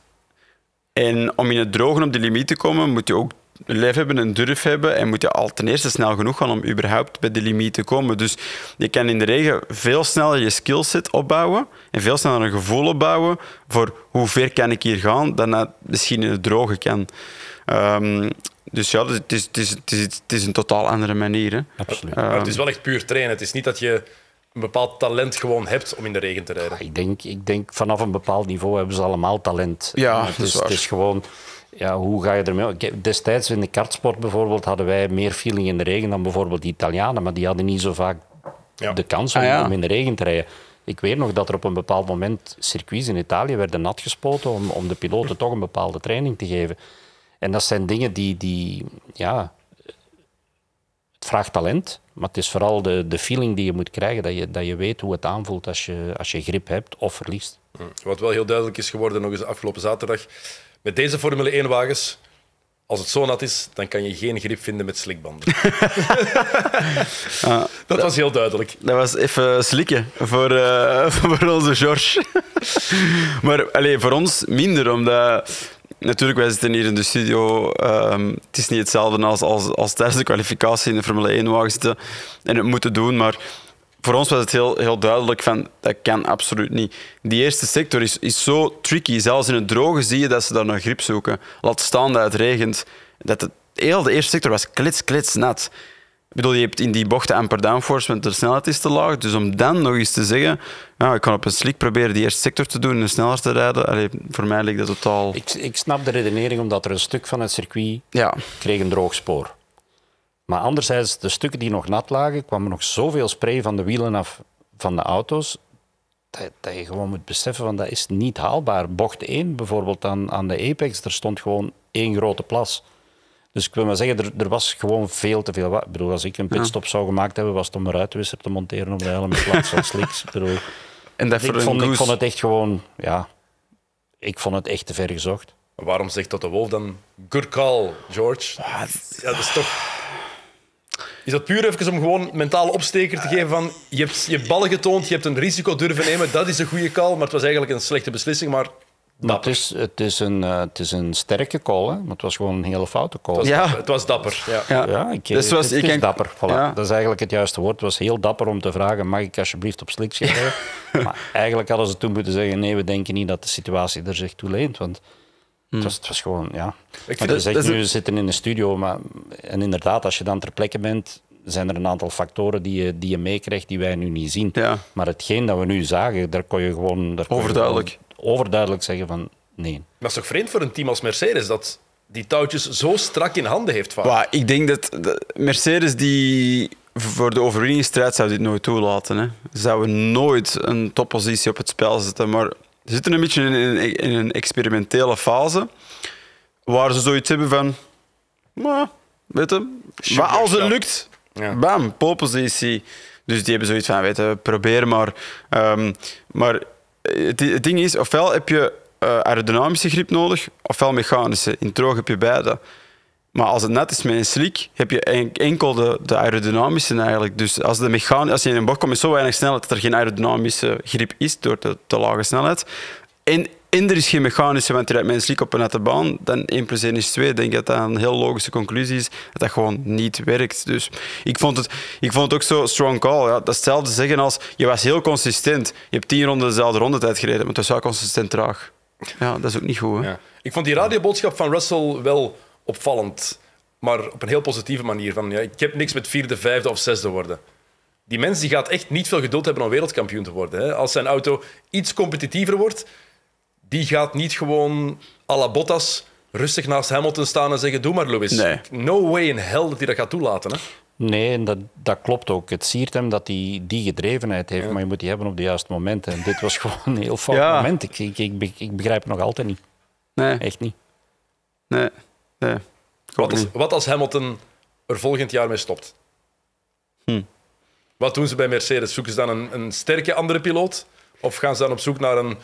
En om in het drogen op de limiet te komen, moet je ook lef hebben en durf hebben. En moet je al ten eerste snel genoeg gaan om überhaupt bij de limiet te komen. Dus je kan in de regen veel sneller je skillset opbouwen. En veel sneller een gevoel opbouwen voor hoe ver kan ik hier gaan dan dat misschien in het droge kan. Ehm, dus ja, het is, het, is, het, is, het is een totaal andere manier. Hè. Absoluut. Ehm, maar het is wel
echt puur trainen. Het is niet dat je een bepaald talent gewoon hebt om in de regen te rijden. Ja, ik,
denk, ik denk vanaf een bepaald niveau hebben ze allemaal talent. Ja, het is, het is gewoon ja, hoe ga je ermee om? Destijds in de kartsport bijvoorbeeld hadden wij meer feeling in de regen dan bijvoorbeeld de Italianen, maar die hadden niet zo vaak de kans ah, om, in de regen te rijden. Ik weet nog dat er op een bepaald moment circuits in Italië werden natgespoten om, om de piloten toch een bepaalde training te geven. En dat zijn dingen die, die ja, het vraagt talent, maar het is vooral de, de feeling die je moet krijgen, dat je, dat je weet hoe het aanvoelt als je, als je grip hebt of verliest.
Mm. Wat wel heel duidelijk is geworden nog eens afgelopen zaterdag, met deze Formule 1-wagens, als het zo nat is, dan kan je geen grip vinden met slikbanden. Ah. dat, was heel duidelijk. Dat was even slikken voor, eh, voor onze George. maar allez, voor
ons minder, omdat natuurlijk, wij zitten hier in de studio. Ehm, het is niet hetzelfde als, als, als tijdens de kwalificatie in de Formule 1-wagen zitten en het moeten doen, maar voor ons was het heel, heel duidelijk van dat kan absoluut niet. Die eerste sector is, is zo tricky. Zelfs in het droge zie je dat ze daar naar grip zoeken. Laat staan dat het regent. Dat het, heel de eerste sector was klits, klits nat. Ik bedoel, je hebt in die bochten amper downforce, want de snelheid is te laag. Dus om dan nog eens te zeggen, nou, ik kan op een slik proberen die eerste sector te doen en sneller te rijden. Allee,
voor mij ligt dat totaal... Ik, ik snap de redenering, omdat er een stuk van het circuit ja. kreeg een droog spoor. Maar anderzijds, de stukken die nog nat lagen, kwam er nog zoveel spray van de wielen af van de auto's, dat, je gewoon moet beseffen, van dat is niet haalbaar. Bocht 1 bijvoorbeeld aan, aan de apex, er stond gewoon één grote plas. Dus ik wil maar zeggen, er, er was gewoon veel te veel. Ik bedoel, als ik een pitstop zou gemaakt hebben, was het om een ruitwisser te monteren op de helm in plaats van slicks. Ik, en dat ik, vond, het echt gewoon, ja, ik vond het echt te ver gezocht.
Waarom zegt de Wolf dan good call, George? Ah, ja, dat is toch... Is dat puur even om gewoon mentale opsteker te geven van je hebt je ballen getoond, je hebt een risico durven nemen, dat is een goede call, maar het was eigenlijk een slechte beslissing, maar
dat het is, het, is een, eh, het is een sterke call, hè? maar het was gewoon een hele foute call. Het was ja. dapper.
Het was dapper. Ja. Ja. ik, dus het, was, ik is dapper.
Voilà. Dat is eigenlijk het juiste woord. Het was heel dapper om te vragen, mag ik alsjeblieft op sliks schrijven? maar eigenlijk hadden ze toen moeten zeggen, nee, we denken niet dat de situatie er zich toe leent. Want het hmm. was, gewoon, ja. Ik dus nu, we zitten in de studio, maar, en inderdaad, als je dan ter plekke bent, zijn er een aantal factoren die je, die je meekrijgt die wij nu niet zien. Ja. Maar hetgeen dat we nu zagen, daar kon je gewoon... Overduidelijk overduidelijk zeggen van
nee. Maar dat is toch vreemd voor een team als Mercedes dat die touwtjes zo strak in handen heeft
ik denk dat Mercedes die voor de overwinningsstrijd zou dit nooit toelaten. Ze Zouden nooit een toppositie op het spel zetten. Maar ze zitten een beetje in een, experimentele fase waar ze zoiets hebben van... Maar, weet je, maar als het lukt, bam, toppositie. Dus die hebben zoiets van, weet je, probeer maar. Ehm, maar het, ding is, ofwel heb je eh, aerodynamische grip nodig, ofwel mechanische. In droog heb je beide. Maar als het net is met een slick, heb je enkel de, de aerodynamische eigenlijk. Dus als, de mechan als je in een bocht komt met zo weinig snelheid dat er geen aerodynamische grip is door de te lage snelheid. Inder is geen mechanische want je rijdt slik op een natte baan. Dan 1 plus 1 is 2. Ik denk dat dat een heel logische conclusie is. Dat dat gewoon niet werkt. Dus ik vond het, ik vond het ook zo strong call. Ja. hetzelfde zeggen als je was heel consistent. Je hebt 10 ronden dezelfde rondetijd gereden, maar dat was wel consistent traag. Ja, dat is ook niet goed. Hè?
Ik vond die radioboodschap van Russell wel opvallend. Maar op een heel positieve manier. Van, ja, ik heb niks met vierde, vijfde of zesde worden die mens die gaat echt niet veel geduld hebben om wereldkampioen te worden. Hè. Als zijn auto iets competitiever wordt, die gaat niet gewoon à la Bottas rustig naast Hamilton staan en zeggen: Doe maar, Lewis. No way in hell dat hij dat gaat toelaten. Hè?
Nee, en dat, dat klopt ook. Het siert hem dat hij die gedrevenheid heeft, maar je moet die hebben op de juiste momenten. En dit was gewoon een heel fout moment. Ik, ik, ik, begrijp het nog altijd niet. Nee. Echt niet. Nee. nee. Wat, als,
wat als Hamilton er volgend jaar mee stopt? Hm. Wat doen ze bij Mercedes? Zoeken ze dan een, een sterke andere piloot? Of gaan ze dan op zoek naar een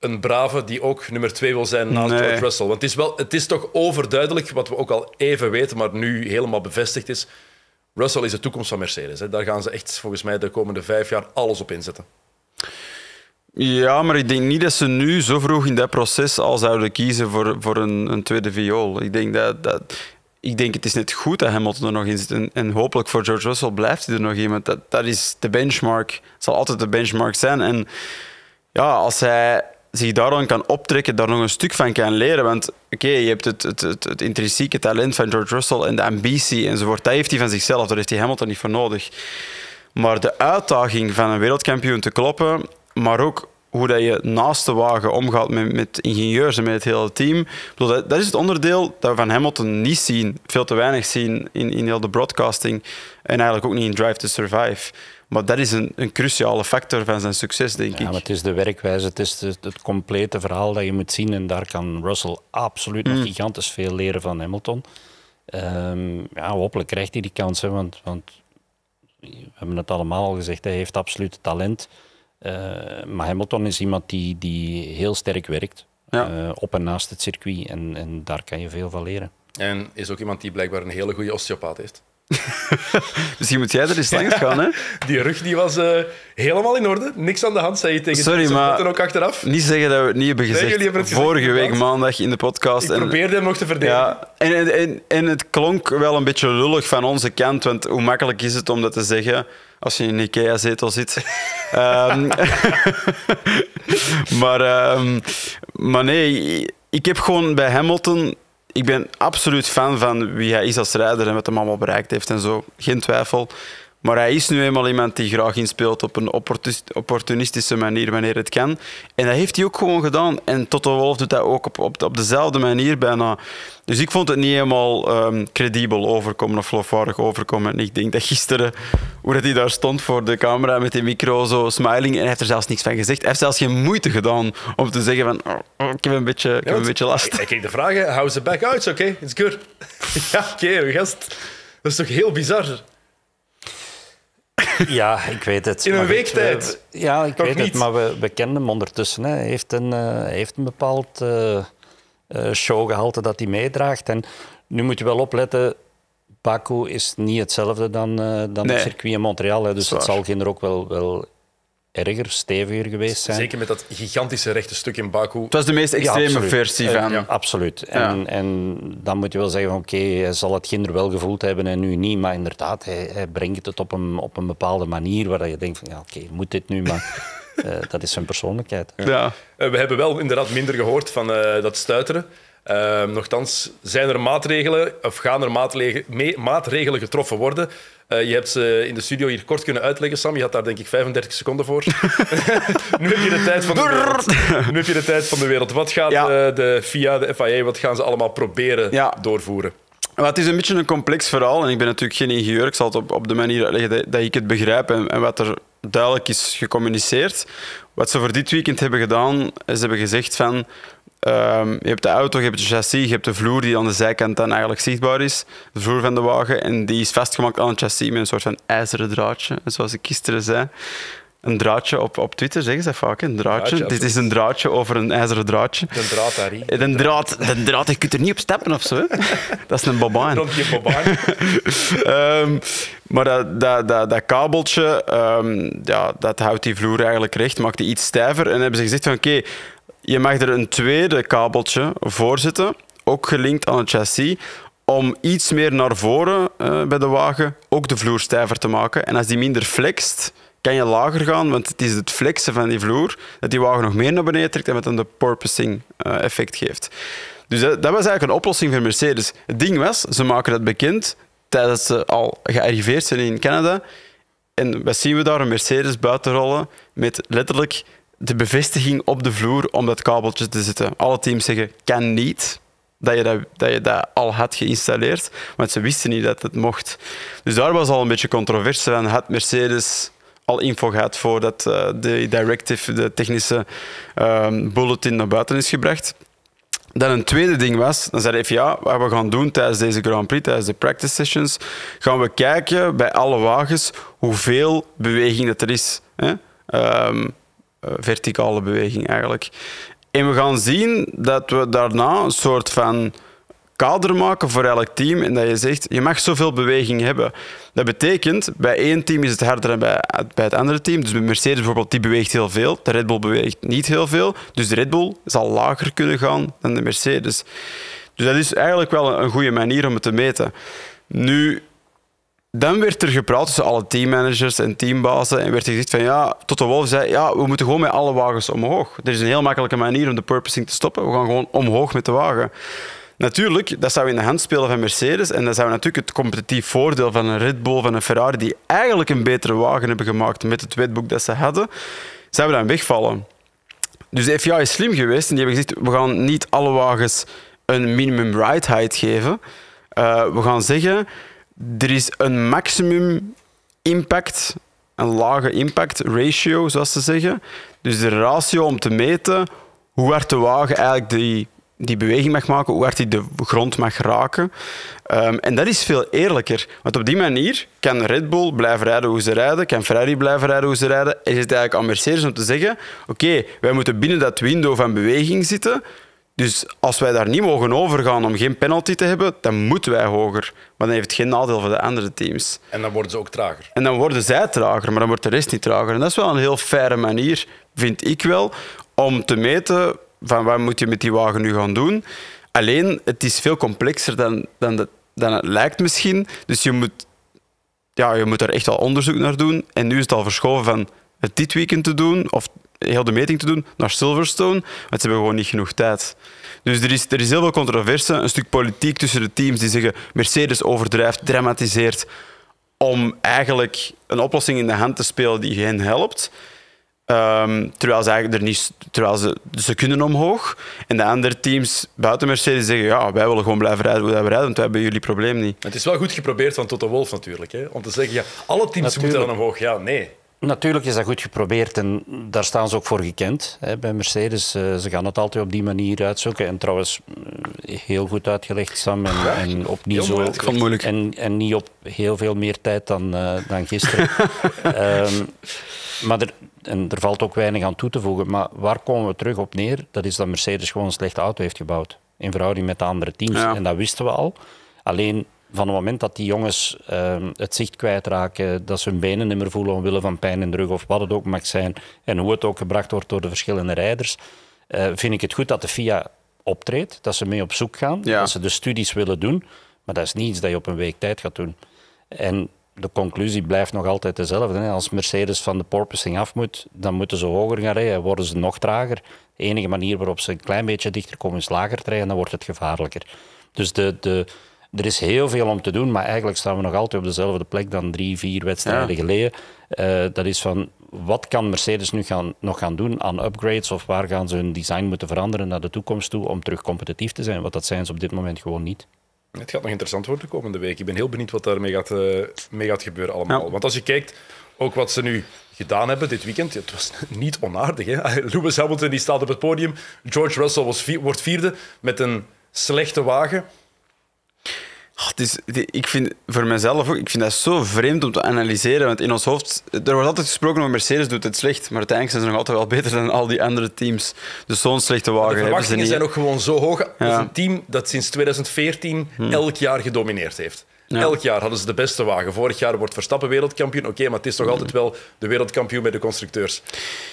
een brave die ook nummer twee wil zijn naast George Russell. Want het is, wel, het is toch overduidelijk, wat we ook al even weten, maar nu helemaal bevestigd is. Russell is de toekomst van Mercedes. Hè. Daar gaan ze echt volgens mij de komende vijf jaar alles op inzetten.
Ja, maar ik denk niet dat ze nu zo vroeg in dat proces al zouden kiezen voor, voor een, een tweede viool. Ik denk dat, dat, ik denk het is net goed dat Hamilton er nog in zit. En, en hopelijk voor George Russell blijft hij er nog iemand. Dat, dat is de benchmark. zal altijd de benchmark zijn. En ja, als hij zich daar dan kan optrekken, daar nog een stuk van kan leren. Want oké, je hebt het, het, het, intrinsieke talent van George Russell en de ambitie enzovoort. Dat heeft hij van zichzelf, daar heeft hij Hamilton niet voor nodig. Maar de uitdaging van een wereldkampioen te kloppen, maar ook hoe dat je naast de wagen omgaat met, met ingenieurs en met het hele team. dat, dat, is het onderdeel dat we van Hamilton niet zien, veel te weinig zien in, in heel de broadcasting en eigenlijk ook niet in Drive to Survive. Maar dat is een, een
cruciale factor van zijn succes, denk ik. Ja, het is de werkwijze, het is het, complete verhaal dat je moet zien. En daar kan Russell absoluut nog mm. gigantisch veel leren van Hamilton. Ehm, ja, hopelijk krijgt hij die kans, hè, want, want we hebben het allemaal al gezegd, hij heeft absoluut talent. Eh, maar Hamilton is iemand die, die heel sterk werkt eh, op en naast het circuit. En, en daar kan je veel van leren.
En is ook iemand die blijkbaar een hele goede osteopaat heeft.
Misschien moet jij er eens langs gaan, hè? Die rug die was eh,
helemaal in orde. Niks aan de hand, zei je tegen Sorry, ook achteraf. niet zeggen dat we het niet hebben gezegd. Vorige week
maandag in de podcast. Ik en, probeerde
hem nog te verdelen. Ja, en, en, en, het klonk wel
een beetje lullig van onze kant, want hoe makkelijk is het om dat te zeggen als je in een IKEA-zetel zit? Ehm, maar, ehm, maar nee, ik heb gewoon bij Hamilton ik ben absoluut fan van wie hij is als rijder en wat hem allemaal bereikt heeft en zo. Geen twijfel. Maar hij is nu eenmaal iemand die graag inspeelt op een opportunistische manier wanneer het kan. En dat heeft hij ook gewoon gedaan. En Toto Wolf doet dat ook op, op, op dezelfde manier bijna. Dus ik vond het niet helemaal ehm, credibel overkomen of geloofwaardig overkomen. En ik denk dat gisteren, hoe dat hij daar stond voor de camera met die micro, zo smiling. En hij heeft er zelfs niks van gezegd. Hij heeft zelfs geen moeite gedaan om te zeggen van, oh, oh, ik heb een
beetje, ik heb een beetje last. Ik
kreeg de vragen, how's the back out? It's okay, it's good. ja, oké, okay, gast. Dat is toch heel bizar.
Ja, ik weet het. In een week tijd? Ja, ik weet het, maar we, we hem ondertussen. Hè. Hij heeft een, eh, heeft een bepaald uh, showgehalte dat hij meedraagt. En nu moet je wel opletten, Baku is niet hetzelfde dan, dan het circuit in Montreal. Hè. Dus het zal geen ook wel, wel erger, steviger geweest zijn. Zeker
met dat gigantische rechte stuk in Baku. Het was de meest extreme versie eh, van
Absoluut. En, en, dan moet je wel zeggen, van, oké, hij zal het kinder wel gevoeld hebben en nu niet. Maar inderdaad, hij, brengt het op een, op een bepaalde manier waar je denkt van, ja, oké, moet dit nu maar... Eh, dat is zijn persoonlijkheid. Ja.
Eh, we hebben wel inderdaad minder gehoord van dat stuiteren. Uh, nochtans zijn er maatregelen, of gaan er maatregelen, maatregelen getroffen worden. Eh, je hebt ze in de studio hier kort kunnen uitleggen, Sam. Je had daar denk ik 35 seconden voor. nu, heb je de tijd van de wereld. nu heb je de tijd van de wereld. Wat gaat ja. Eh, de FIA, de FIA, wat gaan ze allemaal proberen doorvoeren? Maar het is een beetje een complex
verhaal en ik ben natuurlijk geen ingenieur. Ik zal het op, de manier uitleggen dat, dat ik het begrijp en, en, wat er duidelijk is gecommuniceerd. Wat ze voor dit weekend hebben gedaan, is hebben gezegd van ehm, je hebt de auto, je hebt het chassis, je hebt de vloer die aan de zijkant dan eigenlijk zichtbaar is, de vloer van de wagen, en die is vastgemaakt aan het chassis met een soort van ijzeren draadje, zoals ik gisteren zei. Een draadje op, op Twitter zeggen ze vaak. Een draadje. Dit is een draadje over een ijzeren draadje. Een draad, Harry. Een, een draad, een draad. Je kunt er niet op stappen of zo. dat is een bobaan. Een bobaan. Ehm, maar dat, dat, dat, dat kabeltje, ehm, ja, dat houdt die vloer eigenlijk recht, maakt die iets stijver. En hebben ze gezegd van oké, je mag er een tweede kabeltje voor zitten, ook gelinkt aan het chassis, om iets meer naar voren eh, bij de wagen ook de vloer stijver te maken. En als die minder flext kan je lager gaan, want het is het flexen van die vloer dat die wagen nog meer naar beneden trekt en wat een de porpoising eh, effect geeft. Dus dat, was eigenlijk een oplossing voor Mercedes. Het ding was, ze maken dat bekend tijdens ze al gearriveerd zijn in Canada. En wat zien we daar? Een Mercedes buiten rollen met letterlijk de bevestiging op de vloer om dat kabeltje te zetten. Alle teams zeggen, kan niet. Dat je dat, dat je dat al had geïnstalleerd, want ze wisten niet dat het mocht. Dus daar was al een beetje controverse van, had Mercedes al info gehad voordat uh, de directive, de technische ehm, bulletin naar buiten is gebracht. Dan een tweede ding was, dan zei hij ja, wat we gaan doen tijdens deze Grand Prix, tijdens de practice sessions, gaan we kijken bij alle wagens hoeveel beweging dat er is. Hè? Ehm, eh, verticale beweging eigenlijk. En we gaan zien dat we daarna een soort van kader maken voor elk team en dat je zegt, je mag zoveel beweging hebben. Dat betekent, bij één team is het harder dan bij, bij het andere team. Dus bij Mercedes bijvoorbeeld, die beweegt heel veel. De Red Bull beweegt niet heel veel. Dus de Red Bull zal lager kunnen gaan dan de Mercedes. Dus dat is eigenlijk wel een, goede manier om het te meten. Nu, dan werd er gepraat tussen alle teammanagers en teambazen en werd gezegd van ja, tot de Wolf zei ja, we moeten gewoon met alle wagens omhoog. Er is een heel makkelijke manier om de purposing te stoppen. We gaan gewoon omhoog met de wagen. Natuurlijk, dat zou in de hand spelen van Mercedes. En dat zou natuurlijk het competitief voordeel van een Red Bull, van een Ferrari, die eigenlijk een betere wagen hebben gemaakt met het wetboek dat ze hadden, zou dan wegvallen. Dus de FIA is slim geweest en die hebben gezegd, we gaan niet alle wagens een minimum ride height geven. Eh, we gaan zeggen, er is een maximum impact, een lage impact ratio, zoals ze zeggen. Dus de ratio om te meten hoe hard de wagen eigenlijk die die beweging mag maken, hoe hard hij de grond mag raken. Ehm, en dat is veel eerlijker. Want op die manier kan Red Bull blijven rijden hoe ze rijden, kan Ferrari blijven rijden hoe ze rijden. En is het eigenlijk aan Mercedes om te zeggen: oké, wij moeten binnen dat window van beweging zitten. Dus als wij daar niet mogen overgaan om geen penalty te hebben, dan moeten wij hoger. Maar dan heeft het geen nadeel voor de andere teams.
En dan worden ze ook trager.
En dan worden zij trager, maar dan wordt de rest niet trager. En dat is wel een heel fijne manier, vind ik wel, om te meten van wat moet je met die wagen nu gaan doen. Alleen, het is veel complexer dan, dan, het lijkt misschien. Dus je moet, ja, je moet er echt wel onderzoek naar doen. En nu is het al verschoven van het dit weekend te doen, of heel de meting te doen, naar Silverstone. Want ze hebben gewoon niet genoeg tijd. Dus er is, er is heel veel controverse, een stuk politiek tussen de teams die zeggen Mercedes overdrijft, dramatiseert, om eigenlijk een oplossing in de hand te spelen die hen helpt. Ehm, terwijl ze eigenlijk er niet, terwijl ze, ze kunnen omhoog. En de andere teams buiten Mercedes zeggen: ja, wij willen gewoon blijven rijden hoe wij rijden, want wij hebben jullie probleem niet.
Het is wel goed geprobeerd van Toto Wolf natuurlijk. Hè? Om te zeggen: ja, alle teams moeten dan omhoog. Ja, nee.
Natuurlijk is dat goed geprobeerd en daar staan ze ook voor gekend hè, bij Mercedes. Eh, ze gaan het altijd op die manier uitzoeken. En trouwens, eh, heel goed uitgelegd, Sam. En, en op niet zo, En, en niet op heel veel meer tijd dan, eh, dan gisteren. Ehm, maar er, en er valt ook weinig aan toe te voegen. Maar waar komen we terug op neer? Dat is dat Mercedes gewoon een slechte auto heeft gebouwd. In verhouding met de andere teams. En dat wisten we al. Alleen van het moment dat die jongens ehm, het zicht kwijtraken, dat ze hun benen niet meer voelen omwille van pijn in de rug of wat het ook mag zijn, en hoe het ook gebracht wordt door de verschillende rijders, eh, vind ik het goed dat de FIA optreedt, dat ze mee op zoek gaan, dat ze de studies willen doen, maar dat is niets dat je op een week tijd gaat doen. En de conclusie blijft nog altijd dezelfde. Hè. Als Mercedes van de porpoising af moet, dan moeten ze hoger gaan rijden, worden ze nog trager. De enige manier waarop ze een klein beetje dichter komen is lager te rijden, dan wordt het gevaarlijker. Dus de, de er is heel veel om te doen, maar eigenlijk staan we nog altijd op dezelfde plek dan drie, vier wedstrijden geleden. Eh, dat is van, wat kan Mercedes nu gaan, nog gaan doen aan upgrades of waar gaan ze hun design moeten veranderen naar de toekomst toe om terug competitief te zijn? Want dat zijn ze op dit moment gewoon niet.
Het gaat nog interessant worden de komende week. Ik ben heel benieuwd wat daarmee gaat, eh, mee gaat gebeuren allemaal. Want als je kijkt, ook wat ze nu gedaan hebben dit weekend, het was niet onaardig. Hè? Lewis Hamilton die staat op het podium, George Russell was, wordt vierde met een slechte wagen dus, ik vind
voor mezelf ook, ik vind dat zo vreemd om te analyseren. Want in ons hoofd, er wordt altijd gesproken over Mercedes doet het slecht, maar uiteindelijk zijn ze nog altijd wel beter dan al die andere teams. Dus zo'n slechte wagen hebben ze niet. zijn ook
gewoon zo hoog. Ja. is een team dat sinds 2014 hmm. elk jaar gedomineerd heeft. Elk jaar hadden ze de beste wagen. Vorig jaar wordt Verstappen wereldkampioen. Oké, maar het is toch altijd wel de wereldkampioen bij de constructeurs.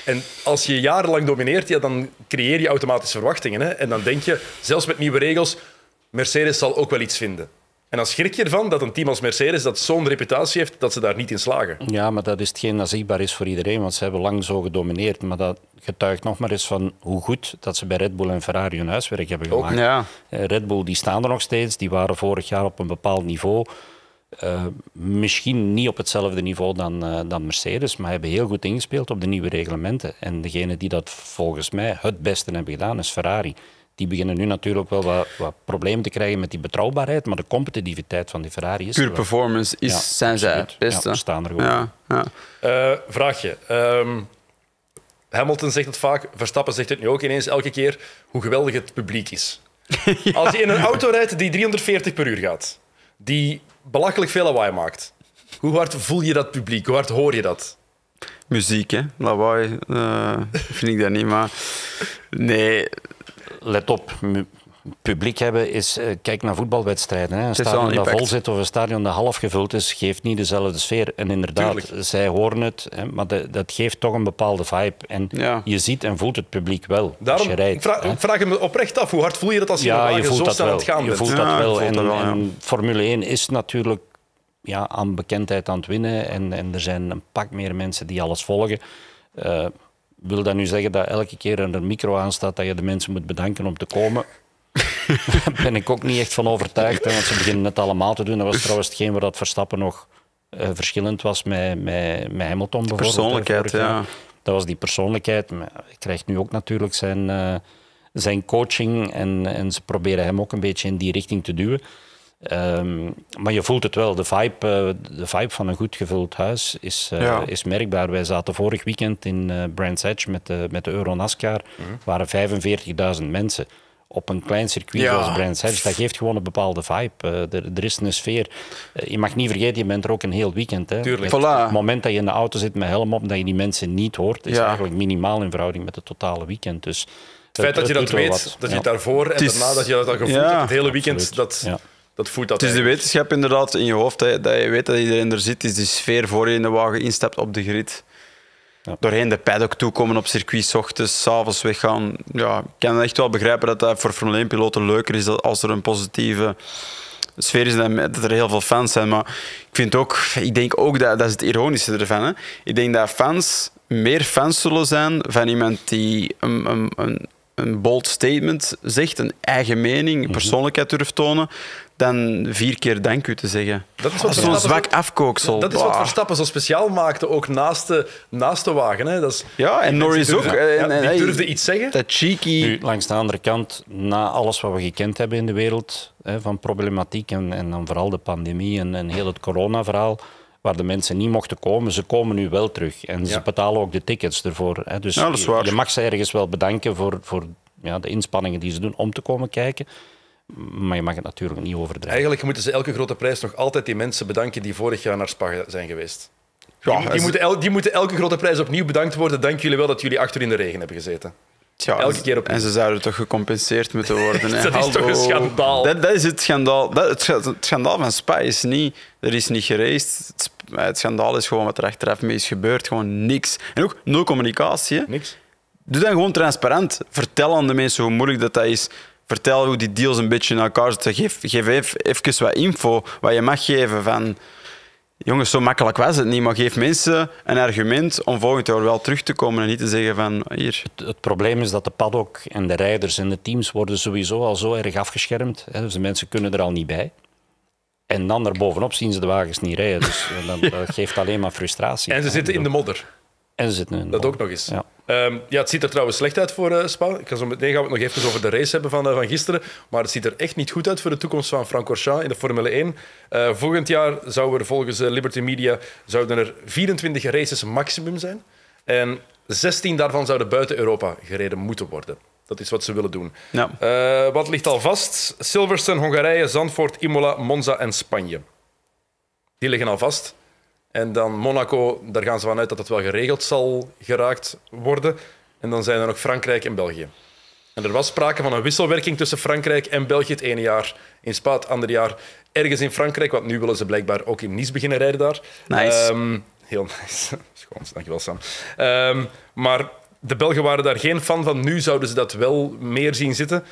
En als je jarenlang domineert, ja, dan creëer je automatisch verwachtingen. Hè? En dan denk je, zelfs met nieuwe regels, Mercedes zal ook wel iets vinden. En dan schrik je ervan dat een team als Mercedes dat zo'n reputatie heeft dat ze daar niet in slagen.
Ja, maar dat is hetgeen dat zichtbaar is voor iedereen, want ze hebben lang zo gedomineerd. Maar dat getuigt nog maar eens van hoe goed dat ze bij Red Bull en Ferrari hun huiswerk hebben gemaakt. Ook, ja. Eh, Red Bull die staan er nog steeds, die waren vorig jaar op een bepaald niveau. Eh, misschien niet op hetzelfde niveau dan, eh, dan Mercedes, maar hebben heel goed ingespeeld op de nieuwe reglementen. En degene die dat volgens mij het beste hebben gedaan is Ferrari die beginnen nu natuurlijk wel wat, wat problemen te krijgen met die betrouwbaarheid, maar de competitiviteit van die Ferrari is... Pure
performance is, zijn zij het beste. Ja, staan er gewoon. Ja, ja.
Eh, vraagje. Ehm, Hamilton zegt het vaak, Verstappen zegt het nu ook ineens elke keer, hoe geweldig het publiek is. Als je in een auto rijdt die 340 per uur gaat, die belachelijk veel lawaai maakt, hoe hard voel je dat publiek? Hoe hard hoor je dat? Muziek, hè?
Lawaai eh, vind ik dat niet, maar... Nee, let op, publiek hebben is, eh, kijk naar voetbalwedstrijden. Hè. Een stadion dat vol zit of een stadion dat half gevuld is, geeft niet dezelfde sfeer. En inderdaad, zij horen het, hè, maar dat geeft toch een bepaalde vibe. En je ziet en voelt het publiek wel Daarom, je rijdt, vraag, hem me oprecht af, hoe hard voel je dat als je, zo dat aan het gaan Je voelt dat wel. En, Formule 1 is natuurlijk ja, aan bekendheid aan het winnen. En, en er zijn een pak meer mensen die alles volgen. Eh, wil dat nu zeggen dat elke keer er een micro aan staat dat je de mensen moet bedanken om te komen? Daar ben ik ook niet echt van overtuigd, hè, want ze beginnen het allemaal te doen. Dat was trouwens hetgeen waar dat Verstappen nog eh, verschillend was met, met, met Hamilton bijvoorbeeld. Persoonlijkheid, ja. Dat was die persoonlijkheid. Maar hij krijgt nu ook natuurlijk zijn, eh, zijn coaching en, en ze proberen hem ook een beetje in die richting te duwen. Ehm, maar je voelt het wel, de vibe, eh, de vibe van een goed gevuld huis is, eh, is merkbaar. Wij zaten vorig weekend in eh, Brands Edge met de, met de Euro mhm. waren 45.000 mensen. Op een klein circuit zoals Brands Edge, dat geeft gewoon een bepaalde vibe. Er, er, is een sfeer. je mag niet vergeten, je bent er ook een heel weekend. Hè? Tuurlijk. Het moment dat je in de auto zit met helm op, dat je die mensen niet hoort, is eigenlijk minimaal in verhouding met het totale weekend. Dus, het feit dat, je dat weet, dat je het daarvoor en daarna dat je dat gevoelt gevoeld hebt, het hele weekend, dat dat voelt dat. Het is de
wetenschap
inderdaad in je hoofd. dat je weet dat iedereen er zit, is die sfeer voor je in de wagen instapt op de grid. Ja. Doorheen de paddock toekomen op circuit, ochtends, s avonds weggaan. Ja, ik kan echt wel begrijpen dat dat voor Formule 1-piloten leuker is als er een positieve sfeer is en dat er heel veel fans zijn. Maar ik vind ook, ik denk ook dat, dat is het ironische ervan. Ik denk dat fans meer fans zullen zijn van iemand die een, een, een een bold statement zegt, een eigen mening, mhm. persoonlijkheid durft tonen, dan vier keer dank u te zeggen. Dat
is wat zo'n zwak
afkooksel. Dat is wat Verstappen
zo speciaal maakte, ook naast de, naast de wagen. Hè. Dat is, ja, en Norris ook. En, die durfde
iets zeggen. Dat cheeky... langs de andere kant, na alles wat we gekend hebben in de wereld, hè, van problematiek en, en dan vooral de pandemie en, en heel het corona-verhaal, waar de mensen niet mochten komen, ze komen nu wel terug. En ze betalen ook de tickets ervoor. Hè. Dus je, mag ze ergens wel bedanken voor, voor ja, de inspanningen die ze doen om te komen kijken. Maar je mag het natuurlijk niet overdrijven.
Eigenlijk moeten ze elke grote prijs nog altijd die mensen bedanken die vorig jaar naar Spa zijn geweest. Ja, die, moeten die, moeten elke grote prijs opnieuw bedankt worden. Dank jullie wel dat jullie achter in de regen hebben gezeten. Tja, elke keer opnieuw. En ze zouden toch gecompenseerd moeten worden. dat is toch een schandaal?
Dat, is het schandaal. Dat, het, schandaal van Spa is niet... Er is niet gereisd het schandaal is gewoon wat er achteraf mee is gebeurd. Gewoon niks. En ook nul communicatie. Niks. Doe dan gewoon transparant. Vertel aan de mensen hoe moeilijk dat, is. Vertel hoe die deals een beetje in elkaar zitten. Geef, geef even, wat info, wat je mag geven van... Jongens, zo makkelijk was het niet, maar geef mensen een argument om volgend jaar wel
terug te komen en niet te zeggen van hier. Het, probleem is dat de paddock en de rijders en de teams worden sowieso al zo erg afgeschermd. Hè, dus de mensen kunnen er al niet bij. En dan erbovenop zien ze de wagens niet rijden. Dus eh, dat, geeft alleen maar frustratie. En ze zitten in de modder. En ze zitten in de Dat ook nog eens. Ja.
Ehm, ja. het ziet er trouwens slecht uit voor uh, eh, Spa. Ik ga zo meteen gaan we het nog even over de race hebben van, eh, van gisteren. Maar het ziet er echt niet goed uit voor de toekomst van Francorchamps in de Formule 1. volgend jaar zouden er volgens Liberty Media zouden er 24 races maximum zijn. En 16 daarvan zouden buiten Europa gereden moeten worden. Dat is wat ze willen doen. Ja. Eh, wat ligt al vast? Silverstone, Hongarije, Zandvoort, Imola, Monza en Spanje. Die liggen al vast. En dan Monaco, daar gaan ze vanuit dat het wel geregeld zal geraakt worden. En dan zijn er nog Frankrijk en België. En er was sprake van een wisselwerking tussen Frankrijk en België het ene jaar, in Spaat, het andere jaar ergens in Frankrijk. Want nu willen ze blijkbaar ook in Nice beginnen rijden daar. Nice. Ehm, heel nice. dankjewel Sam. Ehm, maar de Belgen waren daar geen fan van. Nu zouden ze dat wel meer zien zitten.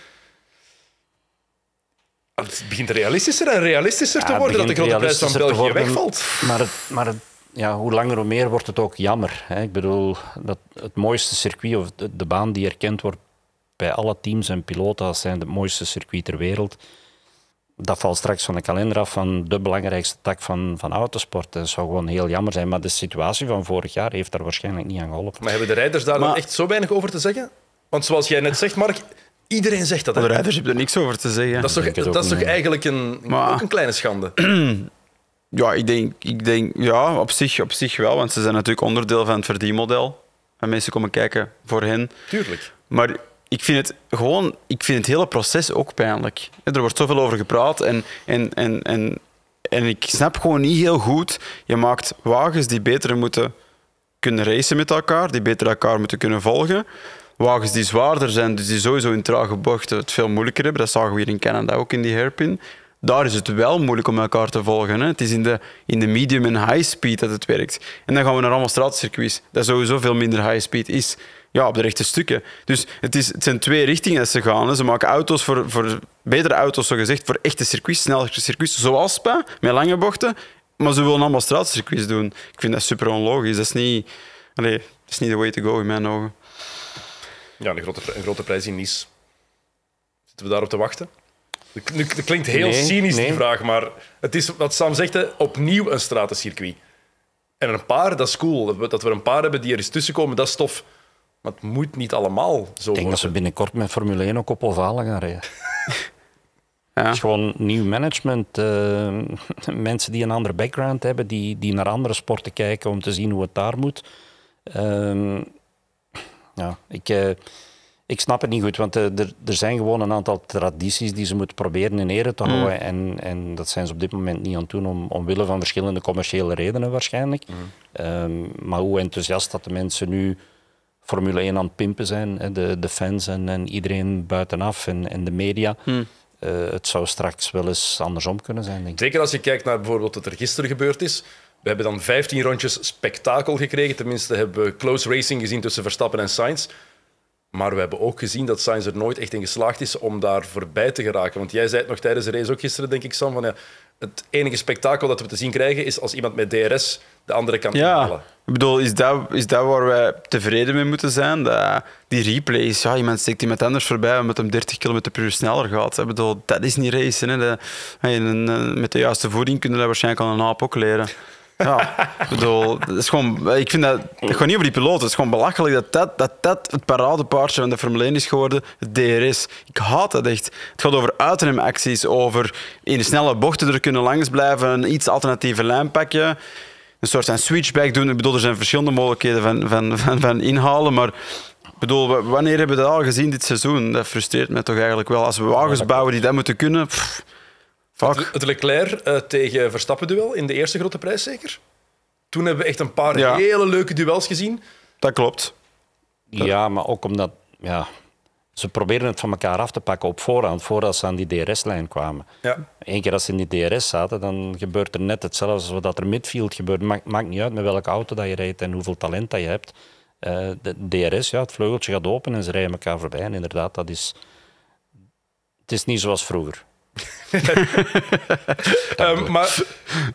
Ah, het begint realistischer en realistischer te worden dat de grote prijs van België wegvalt.
Maar, het, maar ja, hoe langer hoe meer wordt het ook jammer. Hè. Ik bedoel, dat het mooiste circuit of de, baan die erkend wordt bij alle teams en piloten zijn het mooiste circuit ter wereld dat valt straks van de kalender af van de belangrijkste tak van, van autosport. Dat zou gewoon heel jammer zijn. Maar de situatie van vorig jaar heeft daar waarschijnlijk niet aan geholpen.
Maar hebben de rijders daar maar... dan echt zo weinig over te zeggen? Want zoals jij net zegt, Mark, iedereen zegt dat. De rijders hebben er niks over te zeggen. Dat is toch, dat, is toch eigenlijk een, ook een kleine schande?
Ja, ik denk, ik denk ja, op, zich, op zich wel. Want ze zijn natuurlijk onderdeel van het verdienmodel. En mensen komen kijken voor hen. Tuurlijk. Maar ik vind het gewoon, ik vind het hele proces ook pijnlijk. Er wordt zoveel over gepraat en, en, en, en, en ik snap gewoon niet heel goed. Je maakt wagens die beter moeten kunnen racen met elkaar, die beter elkaar moeten kunnen volgen. Wagens die zwaarder zijn, dus die sowieso in trage bochten het veel moeilijker hebben. Dat zagen we hier in Canada ook in die hairpin daar is het wel moeilijk om elkaar te volgen. Hè? Het is in de, in de medium en high speed dat het werkt. En dan gaan we naar allemaal straatcircuits, dat sowieso veel minder high speed is. Ja, op de rechte stukken. Dus het, is, het zijn twee richtingen dat ze gaan. Ze maken auto's voor, voor betere auto's, zo gezegd, voor echte circuits, snellere circuits, zoals Spa, met lange bochten. Maar ze willen allemaal straatcircuits doen. Ik vind dat super onlogisch. Dat is niet, allez, dat is niet the
way to go in mijn ogen. Ja, een grote, een grote prijs in Nice. Zitten we daarop te wachten? Dat klinkt heel cynisch, die vraag, maar het is wat Sam zegt, opnieuw een stratencircuit. En een paar, dat is cool. Dat we, dat we een paar hebben die er eens tussenkomen, dat is tof. Maar het moet niet allemaal zo
Ik denk dat ze binnenkort met Formule 1 ook op ovalen gaan rijden. ja. Het is gewoon nieuw management. Eh, mensen die een andere background hebben, die, die naar andere sporten kijken om te zien hoe het daar moet. Ehm, ja, ik... Eh, ik snap het niet goed, want eh, er, er zijn gewoon een aantal tradities die ze moeten proberen in ere te mm. houden. En, en dat zijn ze op dit moment niet aan het doen, om, omwille van verschillende commerciële redenen waarschijnlijk. Mm. Ehm, maar hoe enthousiast dat de mensen nu Formule 1 aan het pimpen zijn, de, de fans en, en iedereen buitenaf en, en de media. Mm. Eh, het zou straks wel eens andersom kunnen zijn. Denk
ik. Zeker als je kijkt naar bijvoorbeeld wat er gisteren gebeurd is. We hebben dan 15 rondjes spektakel gekregen. Tenminste, hebben we close racing gezien tussen Verstappen en Sainz. Maar we hebben ook gezien dat Sainz er nooit echt in geslaagd is om daar voorbij te geraken. Want jij zei het nog tijdens de race, ook gisteren denk ik Sam, van ja, het enige spektakel dat we te zien krijgen is als iemand met DRS de andere kant
ja. Ik bedoel, is dat, is dat waar wij tevreden mee moeten zijn? Dat die replays, ja, iemand steekt met anders voorbij en met hem 30 km per uur sneller gaat. Ik bedoel, dat is niet racen. Hè. Dat, met de juiste voeding kunnen we waarschijnlijk al een hap ook leren. Ja, ik bedoel, is gewoon, ik vind dat, gewoon niet over die piloten. Het is gewoon belachelijk dat dat, dat dat het paradepaardje van de Formule 1 is geworden, het DRS. Ik haat dat echt. Het gaat over uitremacties, over in snelle bochten er kunnen langs blijven, een iets alternatieve lijn pakken, een soort van switchback doen. Ik bedoel, er zijn verschillende mogelijkheden van, van, van, van inhalen, maar ik bedoel, wanneer hebben we dat al gezien dit seizoen? Dat frustreert me toch eigenlijk wel. Als we wagens bouwen die dat moeten kunnen... Fuck.
Het, Leclerc eh, tegen Verstappen-duel in de eerste grote prijs, zeker? Toen hebben we echt een paar hele leuke
duels gezien. Dat klopt. Ja, maar ook omdat ja, ze proberen het van elkaar af te pakken op voorhand, voordat ze aan die DRS-lijn kwamen. Ja. Eén keer als ze in die DRS zaten, dan gebeurt er net hetzelfde als wat er midfield gebeurt. Maakt, maakt niet uit met welke auto dat je rijdt en hoeveel talent dat je hebt. Eh, de DRS, ja, het vleugeltje gaat open en ze rijden elkaar voorbij. En inderdaad, dat is... Het is niet zoals vroeger. Ehm, maar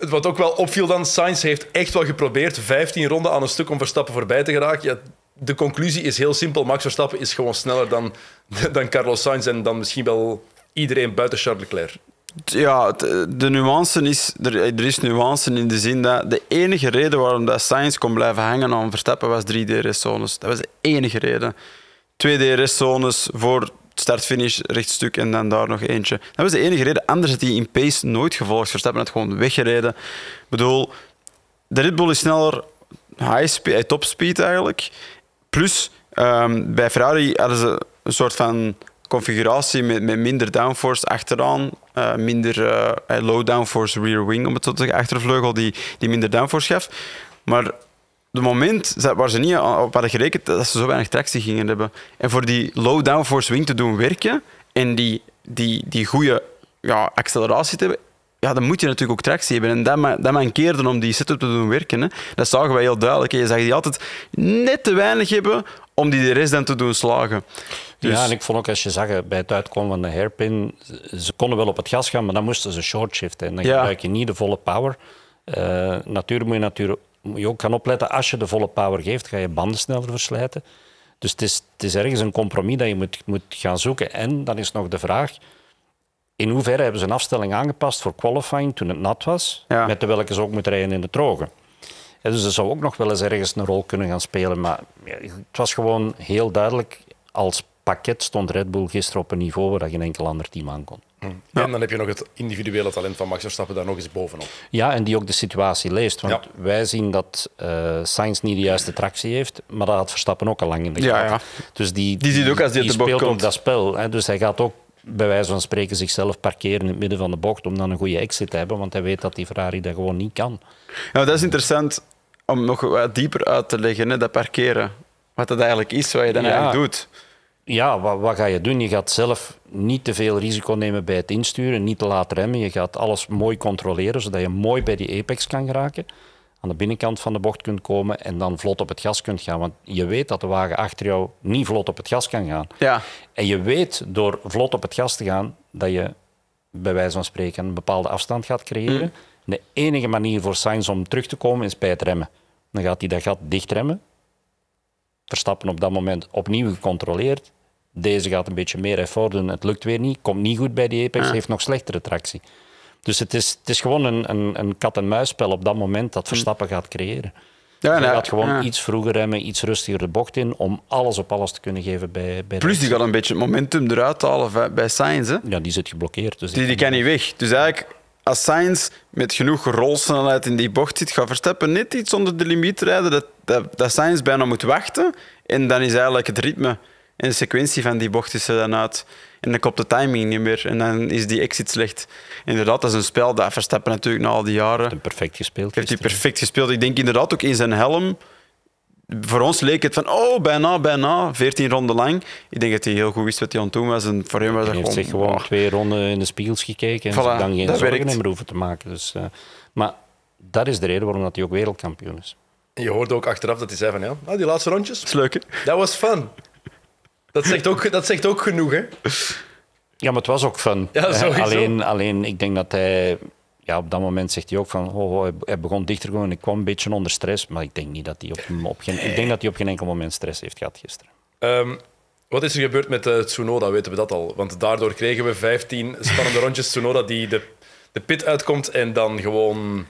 wat ook wel opviel dan, Sainz heeft echt wel geprobeerd 15 ronden aan een stuk om Verstappen voorbij te geraken. Ja, de conclusie is heel simpel. Max Verstappen is gewoon sneller dan, dan Carlos Sainz en dan misschien wel iedereen buiten Charles Leclerc.
Ja, eh, de nuance is, er, is nuance in de zin dat de enige reden waarom dat Sainz kon blijven hangen aan Verstappen was 3 DRS-zones. Dat was de enige reden. 2 DRS-zones voor start-finish, rechtstuk en dan daar nog eentje. Dat was de enige reden. Anders had hij in pace nooit gevolgd. Verstappen had gewoon weggereden. Ik bedoel, de Red Bull is sneller, high speed, eh, top speed eigenlijk. Plus, ehm, bij Ferrari hadden ze een soort van configuratie met, met minder downforce achteraan, eh, minder eh, low downforce rear wing, om het zo te zeggen, achtervleugel die, die minder downforce gaf. Maar de moment waar ze niet eh, op hadden gerekend dat ze zo weinig tractie gingen hebben. En voor die low downforce wing te doen werken en die, die, die goede ja, acceleratie te hebben, ja, dan moet je natuurlijk ook tractie hebben. En dat, ma dat mankeerde om die setup te doen werken. Hè. Dat zagen wij heel duidelijk. Je zag die altijd net te weinig hebben om die de rest dan te doen slagen. Dus- ja, en ik
vond ook als je zag eh, bij het uitkomen van de hairpin, ze konden wel op het gas gaan, maar dan moesten ze short shiften. En dan gebruik je niet de volle power. Uh, natuurlijk moet je natuurlijk je ook gaan opletten, als je de volle power geeft, ga je banden sneller verslijten. Dus het is, het is ergens een compromis dat je moet, moet gaan zoeken. En dan is nog de vraag, in hoeverre hebben ze een afstelling aangepast voor qualifying toen het nat was, met de welke ze ook moeten rijden in de droge. En dus dat zou ook nog wel eens ergens een rol kunnen gaan spelen. Maar het was gewoon heel duidelijk, als pakket stond Red Bull gisteren op een niveau waar geen enkel ander team aan kon.
En dan heb je nog het individuele talent van Max Verstappen daar nog eens bovenop.
Ja, en die ook de situatie leest. Want wij zien dat uh, Sainz niet de juiste tractie heeft, maar dat had Verstappen ook al lang in de gaten. Ja, dus die, die, ook als de speelt op dat spel. Hè. Dus hij gaat ook bij wijze van spreken zichzelf parkeren in het midden van de bocht om dan een goede exit te hebben, want hij weet dat die Ferrari dat gewoon niet kan.
Ja, dat is interessant om nog wat dieper uit te leggen, hè, dat parkeren. Wat dat eigenlijk is, wat je dan eigenlijk doet
ja, wat, ga je doen? Je gaat zelf niet te veel risico nemen bij het insturen, niet te laat remmen. Je gaat alles mooi controleren, zodat je mooi bij die apex kan geraken. Aan de binnenkant van de bocht kunt komen en dan vlot op het gas kunt gaan. Want je weet dat de wagen achter jou niet vlot op het gas kan gaan. Ja. En je weet door vlot op het gas te gaan dat je bij wijze van spreken een bepaalde afstand gaat creëren. Hmm. De enige manier voor Sainz om terug te komen is bij het remmen. Dan gaat hij dat gat dichtremmen. Verstappen op dat moment opnieuw gecontroleerd deze gaat een beetje meer effort doen. Het lukt weer niet. Komt niet goed bij die Apex. Heeft nog slechtere tractie. Dus het is, het is gewoon een, een, een kat-en-muisspel op dat moment dat Verstappen hm. gaat creëren. Ja, hij gaat gewoon iets vroeger remmen, iets rustiger de bocht in, om alles op alles te kunnen geven bij, bij Plus, die gaat een
beetje het momentum eruit halen bij Sainz. Hè? Ja, die zit geblokkeerd. Dus die, die kan niet weg. Dus eigenlijk, als Sainz met genoeg rolsnelheid in die bocht zit, gaat Verstappen net iets onder de limiet rijden, dat, dat, dat Sainz bijna moet wachten. En dan is eigenlijk het ritme in de sequentie van die bocht is er dan uit. En dan klopt de timing niet meer. En dan is die exit slecht. Inderdaad, dat is een spel dat Verstappen natuurlijk na al die jaren... Heeft perfect gespeeld. Heeft hij perfect gespeeld. Ik denk inderdaad ook in zijn helm... Voor ons leek het van, oh, bijna, bijna, 14 ronden lang. Ik denk dat hij heel goed wist wat hij aan het doen was. En voor hem was hij gewoon... Hij heeft zich
gewoon twee ronden in de spiegels gekeken en dan geen dat meer hoeven te maken. Dus, eh, maar dat is de reden waarom dat hij ook wereldkampioen is.
je hoorde ook achteraf dat hij zei van, ja, ah, die laatste rondjes... Dat is leuk, Dat was fun. Dat zegt ook, dat zegt ook genoeg, hè?
Ja, maar het was ook fun. Ja, alleen, alleen, ik denk dat hij... Ja, op dat moment zegt hij ook van... Oh, oh hij begon dichter gewoon en ik kwam een beetje onder stress. Maar ik denk niet dat hij op, op, geen, ik denk dat hij op geen enkel moment stress heeft gehad gisteren.
Ehm, wat is er gebeurd met eh, Tsunoda, weten we dat al? Want daardoor kregen we 15 spannende rondjes Tsunoda die de, de pit uitkomt en dan gewoon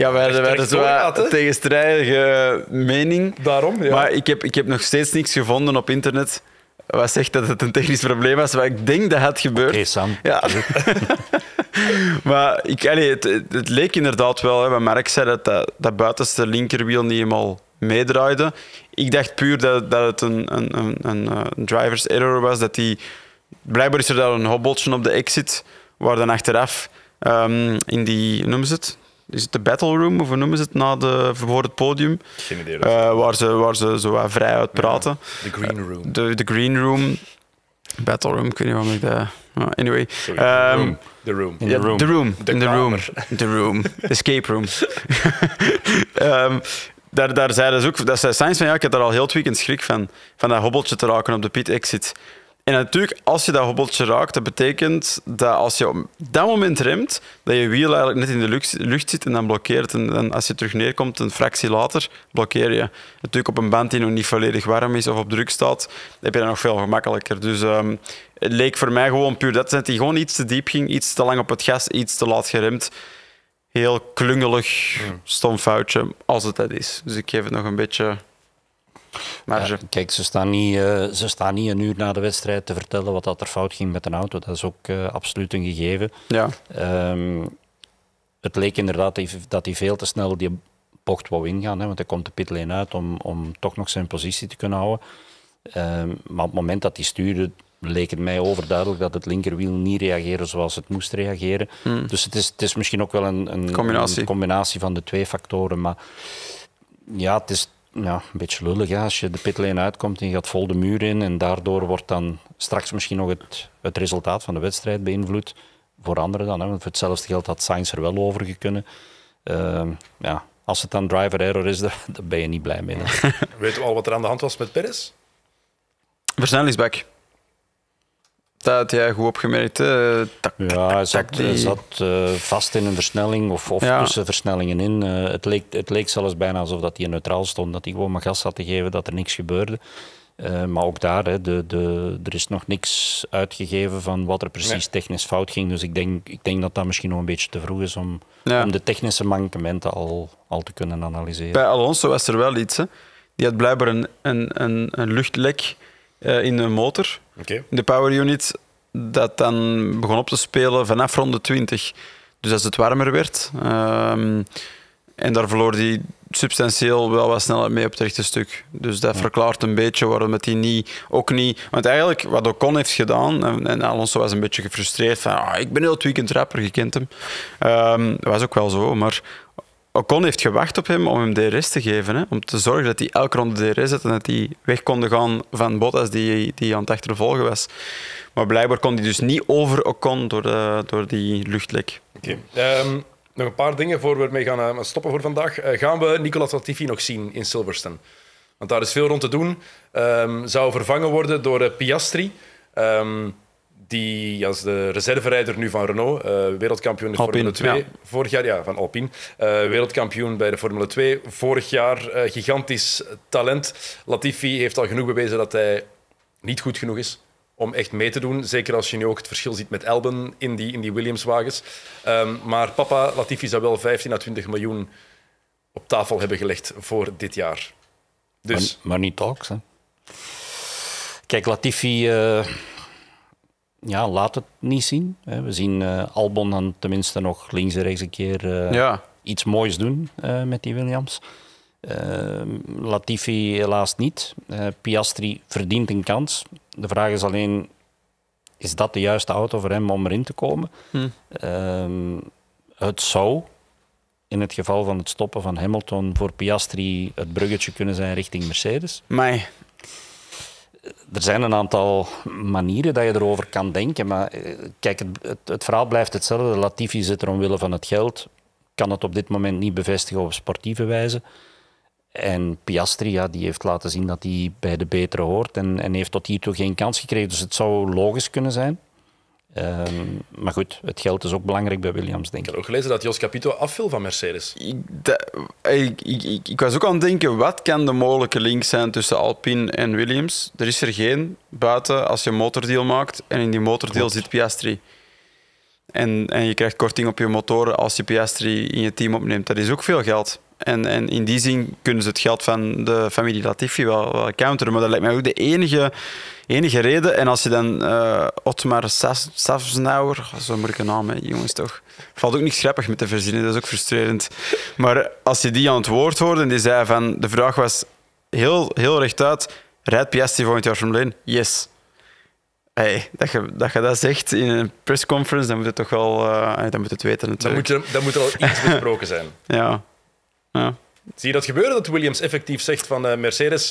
ja, wij hadden, zo hadden
zo tegenstrijdige mening. Daarom, ja. Maar ik heb, ik heb nog steeds niks gevonden op internet wat zegt dat het een technisch probleem was, wat ik denk dat het gebeurd. Sam. Ja. maar ik, allee, het, het, leek inderdaad wel, hè, Mark zei dat, dat, dat buitenste linkerwiel niet helemaal meedraaide. Ik dacht puur dat, dat het een, een, een, eh, een driver's error was, dat die... Blijkbaar is er daar een hobbeltje op de exit, waar dan achteraf ehm, in die, noemen ze het? is het de battle room of hoe noemen ze het na de, voor het podium? Eh, waar, ze, waar ze zo vrij uit praten. de green eh, room. De, green room. Battle room, ik weet niet waarom ik dat... Anyway. the ehm, room. The room. the room. The, room. The Escape room. Ehm, daar, daar zeiden ze ook, dat zei science van ja, ik heb daar al heel het weekend schrik van, van dat hobbeltje te raken op de pit exit. En natuurlijk, als je dat hobbeltje raakt, dat betekent dat als je op dat moment remt, dat je wiel eigenlijk net in de lucht, zit en dan blokkeert. En, dan als je terug neerkomt, een fractie later, blokkeer je. Natuurlijk, op een band die nog niet volledig warm is of op druk staat, heb je dat nog veel gemakkelijker. Dus ehm, het leek voor mij gewoon puur dat, dat hij gewoon iets te diep ging, iets te lang op het gas, iets te laat geremd. Heel klungelig, stom foutje, als het dat is. Dus ik geef het nog een beetje
maar Kijk, ze staan, niet, eh, ze staan niet een uur na de wedstrijd te vertellen wat dat er fout ging met een auto. Dat is ook eh, absoluut een gegeven. Ja. Ehm, het leek inderdaad dat hij veel te snel die bocht wou ingaan. Hè, want hij komt de pitlane uit om, om toch nog zijn positie te kunnen houden. Ehm, maar op het moment dat hij stuurde, leek het mij overduidelijk dat het linkerwiel niet reageerde zoals het moest reageren. Hmm. Dus het is, het is misschien ook wel een, een, combinatie. een, combinatie. van de twee factoren. Maar ja, het is, ja, een beetje lullig. Als je de pitlane uitkomt en je gaat vol de muur in en daardoor wordt dan straks misschien nog het, het resultaat van de wedstrijd beïnvloed. Voor anderen dan, hè. want voor hetzelfde geld had Sainz er wel over gekunnen. Ehm, ja. Als het dan driver error is, daar, ben je niet blij mee. weet we al wat er aan de hand was met Perez? Versnellingsbak. Dat jij goed opgemerkt. ja, hij zat, zat eh, vast in een versnelling of, of tussen versnellingen in. Eh, het, leek, het leek zelfs bijna alsof dat hij neutraal stond, dat hij gewoon maar gas had te geven, dat er niks gebeurde. Eh, maar ook daar, hè, de, de, er is nog niks uitgegeven van wat er precies technisch fout ging. Dus ik denk, ik denk dat dat misschien nog een beetje te vroeg is om, om de technische mankementen al, al te kunnen analyseren. Bij
Alonso was er wel iets. Hè? Die had blijkbaar een, een, een, een luchtlek in de motor. De power unit dat dan begon op te spelen vanaf ronde 20. Dus als het warmer werd. Ehm, en daar verloor hij substantieel wel wat sneller mee op het rechte stuk. Dus dat verklaart een beetje waarom het hij niet, ook niet... Want eigenlijk, wat Ocon heeft gedaan, en, Alonso was een beetje gefrustreerd van ah, ik ben heel het weekend rapper, je kent hem. dat ehm, was ook wel zo, maar Ocon heeft gewacht op hem om hem DRS te geven. Hè? Om te zorgen dat hij elke ronde DRS had en dat hij weg kon gaan van Bottas die, die aan het achtervolgen was. Maar blijkbaar kon hij dus niet over Ocon door, de, eh, door die luchtlek. Oké.
Ehm, nog een paar dingen voor we ermee gaan eh, stoppen voor vandaag. Eh, gaan we Nicolas Latifi nog zien in Silverstone? Want daar is veel rond te doen. Ehm, zou vervangen worden door Piastri. Um, die als de reserverijder nu van Renault, uh, wereldkampioen in de Formule 2, vorig jaar ja, van Alpine, eh, wereldkampioen bij de Formule 2, vorig jaar eh, gigantisch talent. Latifi heeft al genoeg bewezen dat hij niet goed genoeg is om echt mee te doen. Zeker als je nu ook het verschil ziet met Elben in die, in die Williams-wagens. Ehm, maar papa Latifi zou wel 15 à 20 miljoen op tafel hebben gelegd voor dit jaar. Dus.
Maar, niet talks, hè? Kijk, Latifi ja, laat het niet zien. We zien eh, Albon dan tenminste nog links en rechts een keer eh, iets moois doen eh, met die Williams. Ehm, Latifi helaas niet. Piastri verdient een kans. De vraag is alleen, is dat de juiste auto voor hem om erin te komen? Hm. Ehm, het zou in het geval van het stoppen van Hamilton voor Piastri het bruggetje kunnen zijn richting Mercedes. Maar er zijn een aantal manieren dat je erover kan denken, maar eh, kijk, het, het, verhaal blijft hetzelfde. Latifi zit er omwille van het geld, kan het op dit moment niet bevestigen op sportieve wijze. En Piastri, die heeft laten zien dat hij bij de betere hoort en, en heeft tot hiertoe geen kans gekregen. Dus het zou logisch kunnen zijn Ehm, maar goed, het geld is ook belangrijk bij Williams, denk ik. Ik heb ook
gelezen dat Jos Capito afviel van Mercedes.
Ik, ik, ik, ik, was ook aan het denken, wat kan de mogelijke link zijn tussen Alpine en Williams? Er is er geen, buiten als je een motordeal maakt. En in die motordeal zit Piastri. En, en je krijgt korting op je motoren als je Piastri in je team opneemt. Dat is ook veel geld. En, en in die zin kunnen ze het geld van de familie Latifi wel, wel counteren. Maar dat lijkt mij ook de enige, enige reden. En als je dan eh, Otmar Safsnauer, zo moet ik een naam, hè, jongens toch. Valt ook niet grappig met te verzinnen, dat is ook frustrerend. Maar als je die aan het woord hoorde en die zei van, de vraag was heel, heel rechtuit, rijdt Piastri volgend jaar Formule 1? Yes. Hey, dat, je, dat dat zegt in een pressconference, dan moet het toch wel eh, dan moet het weten natuurlijk. Dan
moet, dan moet er al iets besproken zijn.
ja. Ja.
Zie je dat gebeuren dat Williams effectief zegt van eh, Mercedes,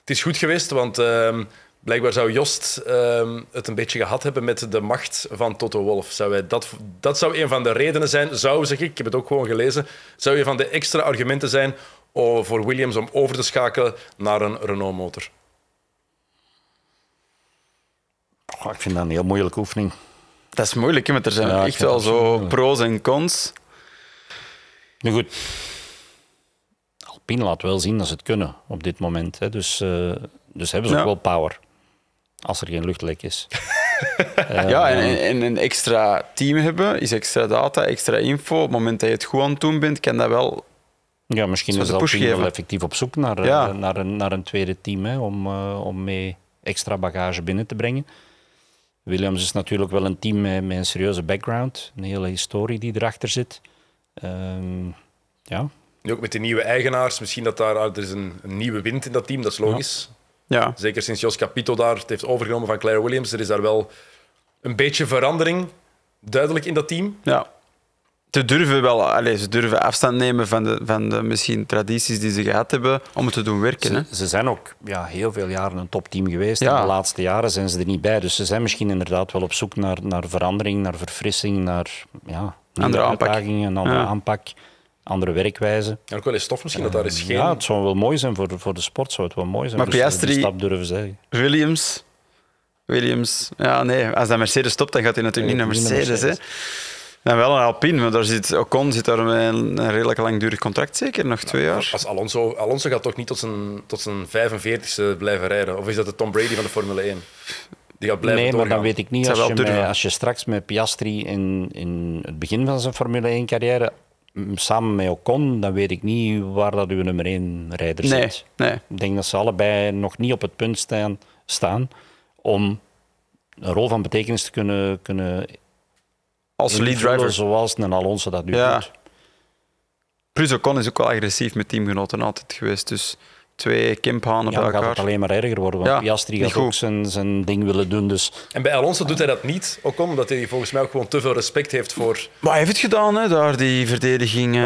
het is goed geweest, want ehm, blijkbaar zou Jost ehm, het een beetje gehad hebben met de macht van Toto Wolf. Zou dat, dat zou een van de redenen zijn, zou zeg ik, ik heb het ook gewoon gelezen, zou een van de extra argumenten zijn voor Williams om over te schakelen naar een Renault-motor.
ik vind dat een heel moeilijke oefening. Dat is moeilijk, maar er zijn echt wel zo pro's
en cons.
Nu goed, laat wel zien dat ze het kunnen op dit moment. Hè. Dus, eh, dus hebben ze ook wel power. Als er geen luchtlek is. ja,
en, een extra team hebben is extra data, extra info. Op het moment dat je het goed aan het doen bent,
kan dat wel. Ja, misschien is dat wel effectief op zoek naar, eh, naar, een, naar een tweede team hè, om, eh, om mee extra bagage binnen te brengen. Williams is natuurlijk wel een team met, een serieuze background, een hele historie die erachter zit. Ehm, ja,
ook met de nieuwe eigenaars, misschien dat daar ah, er is een, nieuwe wind in dat team, dat is logisch. Ja. Zeker sinds Jos Capito daar het heeft overgenomen van Claire Williams, er is daar wel een beetje verandering duidelijk in dat team.
Ja. Te durven wel, allez, ze durven afstand nemen van de, van de misschien tradities die ze gehad hebben om het te doen werken. Ze, hè? ze zijn ook
ja, heel veel jaren een topteam geweest. Ja. de laatste jaren zijn ze er niet bij. Dus ze zijn misschien inderdaad wel op zoek naar, naar verandering, naar verfrissing, naar ja, andere uitdagingen, een andere aanpak andere werkwijze. En ook
wel eens tof misschien dat daar ehm, is geen... Ja, het
zou wel mooi zijn voor, voor de sport, zou het wel mooi zijn. Maar dus, eh, Piastri, zeggen.
Williams, Williams, ja nee, als dat Mercedes stopt, dan gaat hij natuurlijk niet naar Mercedes. Hè. En wel een Alpine, want daar zit, Ocon zit daar een,
redelijk langdurig contract, zeker nog twee jaar. Als Alonso, Alonso gaat toch niet tot zijn, tot zijn 45 e blijven rijden? Of is dat de Tom Brady van de Formule 1? Die gaat blijven nee, maar dan weet ik niet. Als je,
als je, straks met Piastri in, in het begin van zijn Formule 1-carrière samen met Ocon, dan weet ik niet waar dat uw nummer 1 rijder zit. Nee. Ik denk dat ze allebei nog niet op het punt staan, staan om een rol van betekenis te kunnen, kunnen als lead driver. Zoals een Alonso dat nu ja. doet.
Plus Ocon is ook wel agressief met teamgenoten altijd geweest. Dus twee kimphanen ja, bij elkaar. gaat het alleen maar erger
worden, want ja, Piastri gaat ook zijn, zijn ding willen doen. Dus. En bij Alonso doet hij dat niet,
ook omdat hij volgens mij ook gewoon te veel respect heeft voor...
Maar hij heeft het gedaan, hè, daar, die verdediging. Eh,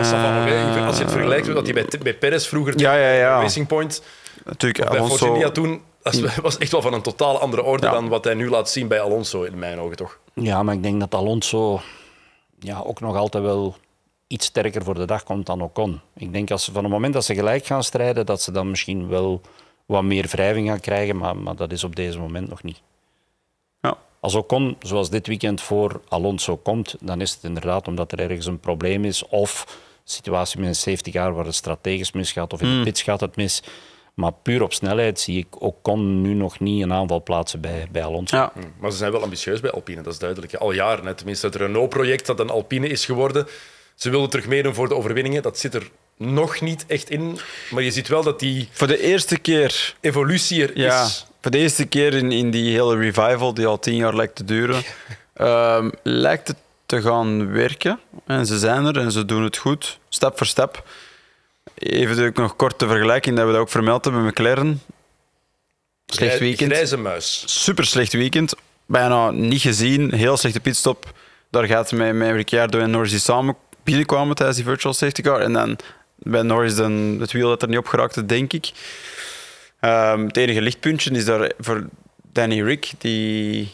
als je het vergelijkt met wat hij bij, bij Perez vroeger ja, ja, ja. Racing Point...
Natuurlijk, bij Alonso...
toen was mm. was echt wel van een totaal andere orde dan wat hij nu laat zien bij Alonso, in mijn ogen toch?
Ja, maar ik denk dat Alonso ja, ook nog altijd wel iets sterker voor de dag komt dan Ocon. Ik denk als van het moment dat ze gelijk gaan strijden, dat ze dan misschien wel wat meer wrijving gaan krijgen, maar, maar dat is op deze moment nog niet. Ja. Als Ocon, zoals dit weekend voor Alonso komt, dan is het inderdaad omdat er ergens een probleem is of situatie met een 70 jaar waar het strategisch misgaat of in de hmm. pits gaat het mis. Maar puur op snelheid zie ik Ocon nu nog niet een aanval plaatsen bij, bij Alonso. Ja. Hmm,
maar ze zijn wel ambitieus bij Alpine, dat is duidelijk. Al jaren, tenminste het Renault-project dat een Alpine is geworden, ze wilden terug meedoen voor de overwinningen. Dat zit er nog niet echt in. Maar je ziet wel dat die. Voor de eerste keer. Evolutie er ja, is.
Voor de eerste keer in, in die hele revival, die al tien jaar lijkt te duren, ehm, lijkt het te gaan werken. En ze zijn er en ze doen het goed, stap voor stap. Even nog kort de vergelijking dat we dat ook vermeld hebben met McLaren.
Slecht weekend. Grijze muis.
Super slecht weekend. Bijna niet gezien. Heel slechte pitstop. Daar gaat mijn met door en Norris samen binnenkwamen tijdens die virtual safety car. En dan bij Norris dan het wiel dat er niet op geraakte, denk ik. Ehm, het enige lichtpuntje is daar voor Danny Rick, die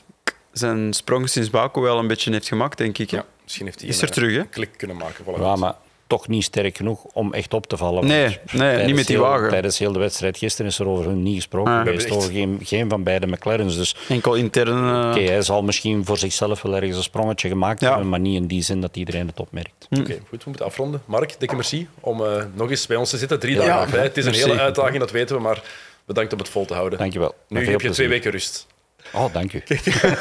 zijn sprong sinds Baku wel een beetje heeft gemaakt, denk ik. Ja, misschien heeft hij is er eh, terug, hè?
klik kunnen maken.
Voilà.
maar toch niet
sterk genoeg om echt op te vallen. Nee, nee niet met die wagen. Tijdens heel de wedstrijd gisteren is er over hun niet gesproken ah, is Over geen, geen, van beide McLaren's. Dus, Enkel intern. Uh... hij zal misschien voor zichzelf wel ergens een sprongetje gemaakt hebben, maar niet in die zin dat iedereen het opmerkt.
Hm. Oké, goed. We moeten afronden. Mark, dikke merci om eh, nog eens bij ons te zitten. Drie dagen. Ja, het is een hele uitdaging, dat weten we, maar bedankt om het vol te houden. Dankjewel. Nu heb je twee weken rust. Oh, dank u.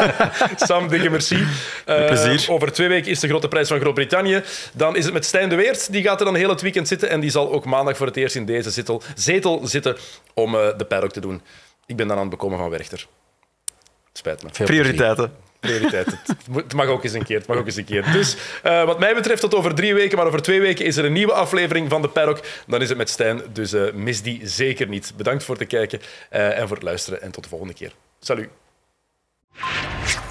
Sam, dikke merci. Uh, eh, plezier. Over twee weken is de grote prijs van Groot-Brittannië. Dan is het met Stijn de Weert. Die gaat er dan heel het weekend zitten. En die zal ook maandag voor het eerst in deze zetel, zetel zitten om eh, de paddock te doen. Ik ben dan aan het bekomen van Werchter. Spijt me. Prioriteiten. Prioriteiten. het mag ook eens een keer. mag ook eens een keer. Dus eh, wat mij betreft tot over drie weken, maar over twee weken is er een nieuwe aflevering van de Paddock. Dan is het met Stijn, dus mis die zeker niet. Bedankt voor het kijken en voor het luisteren en tot de volgende keer. Salut. you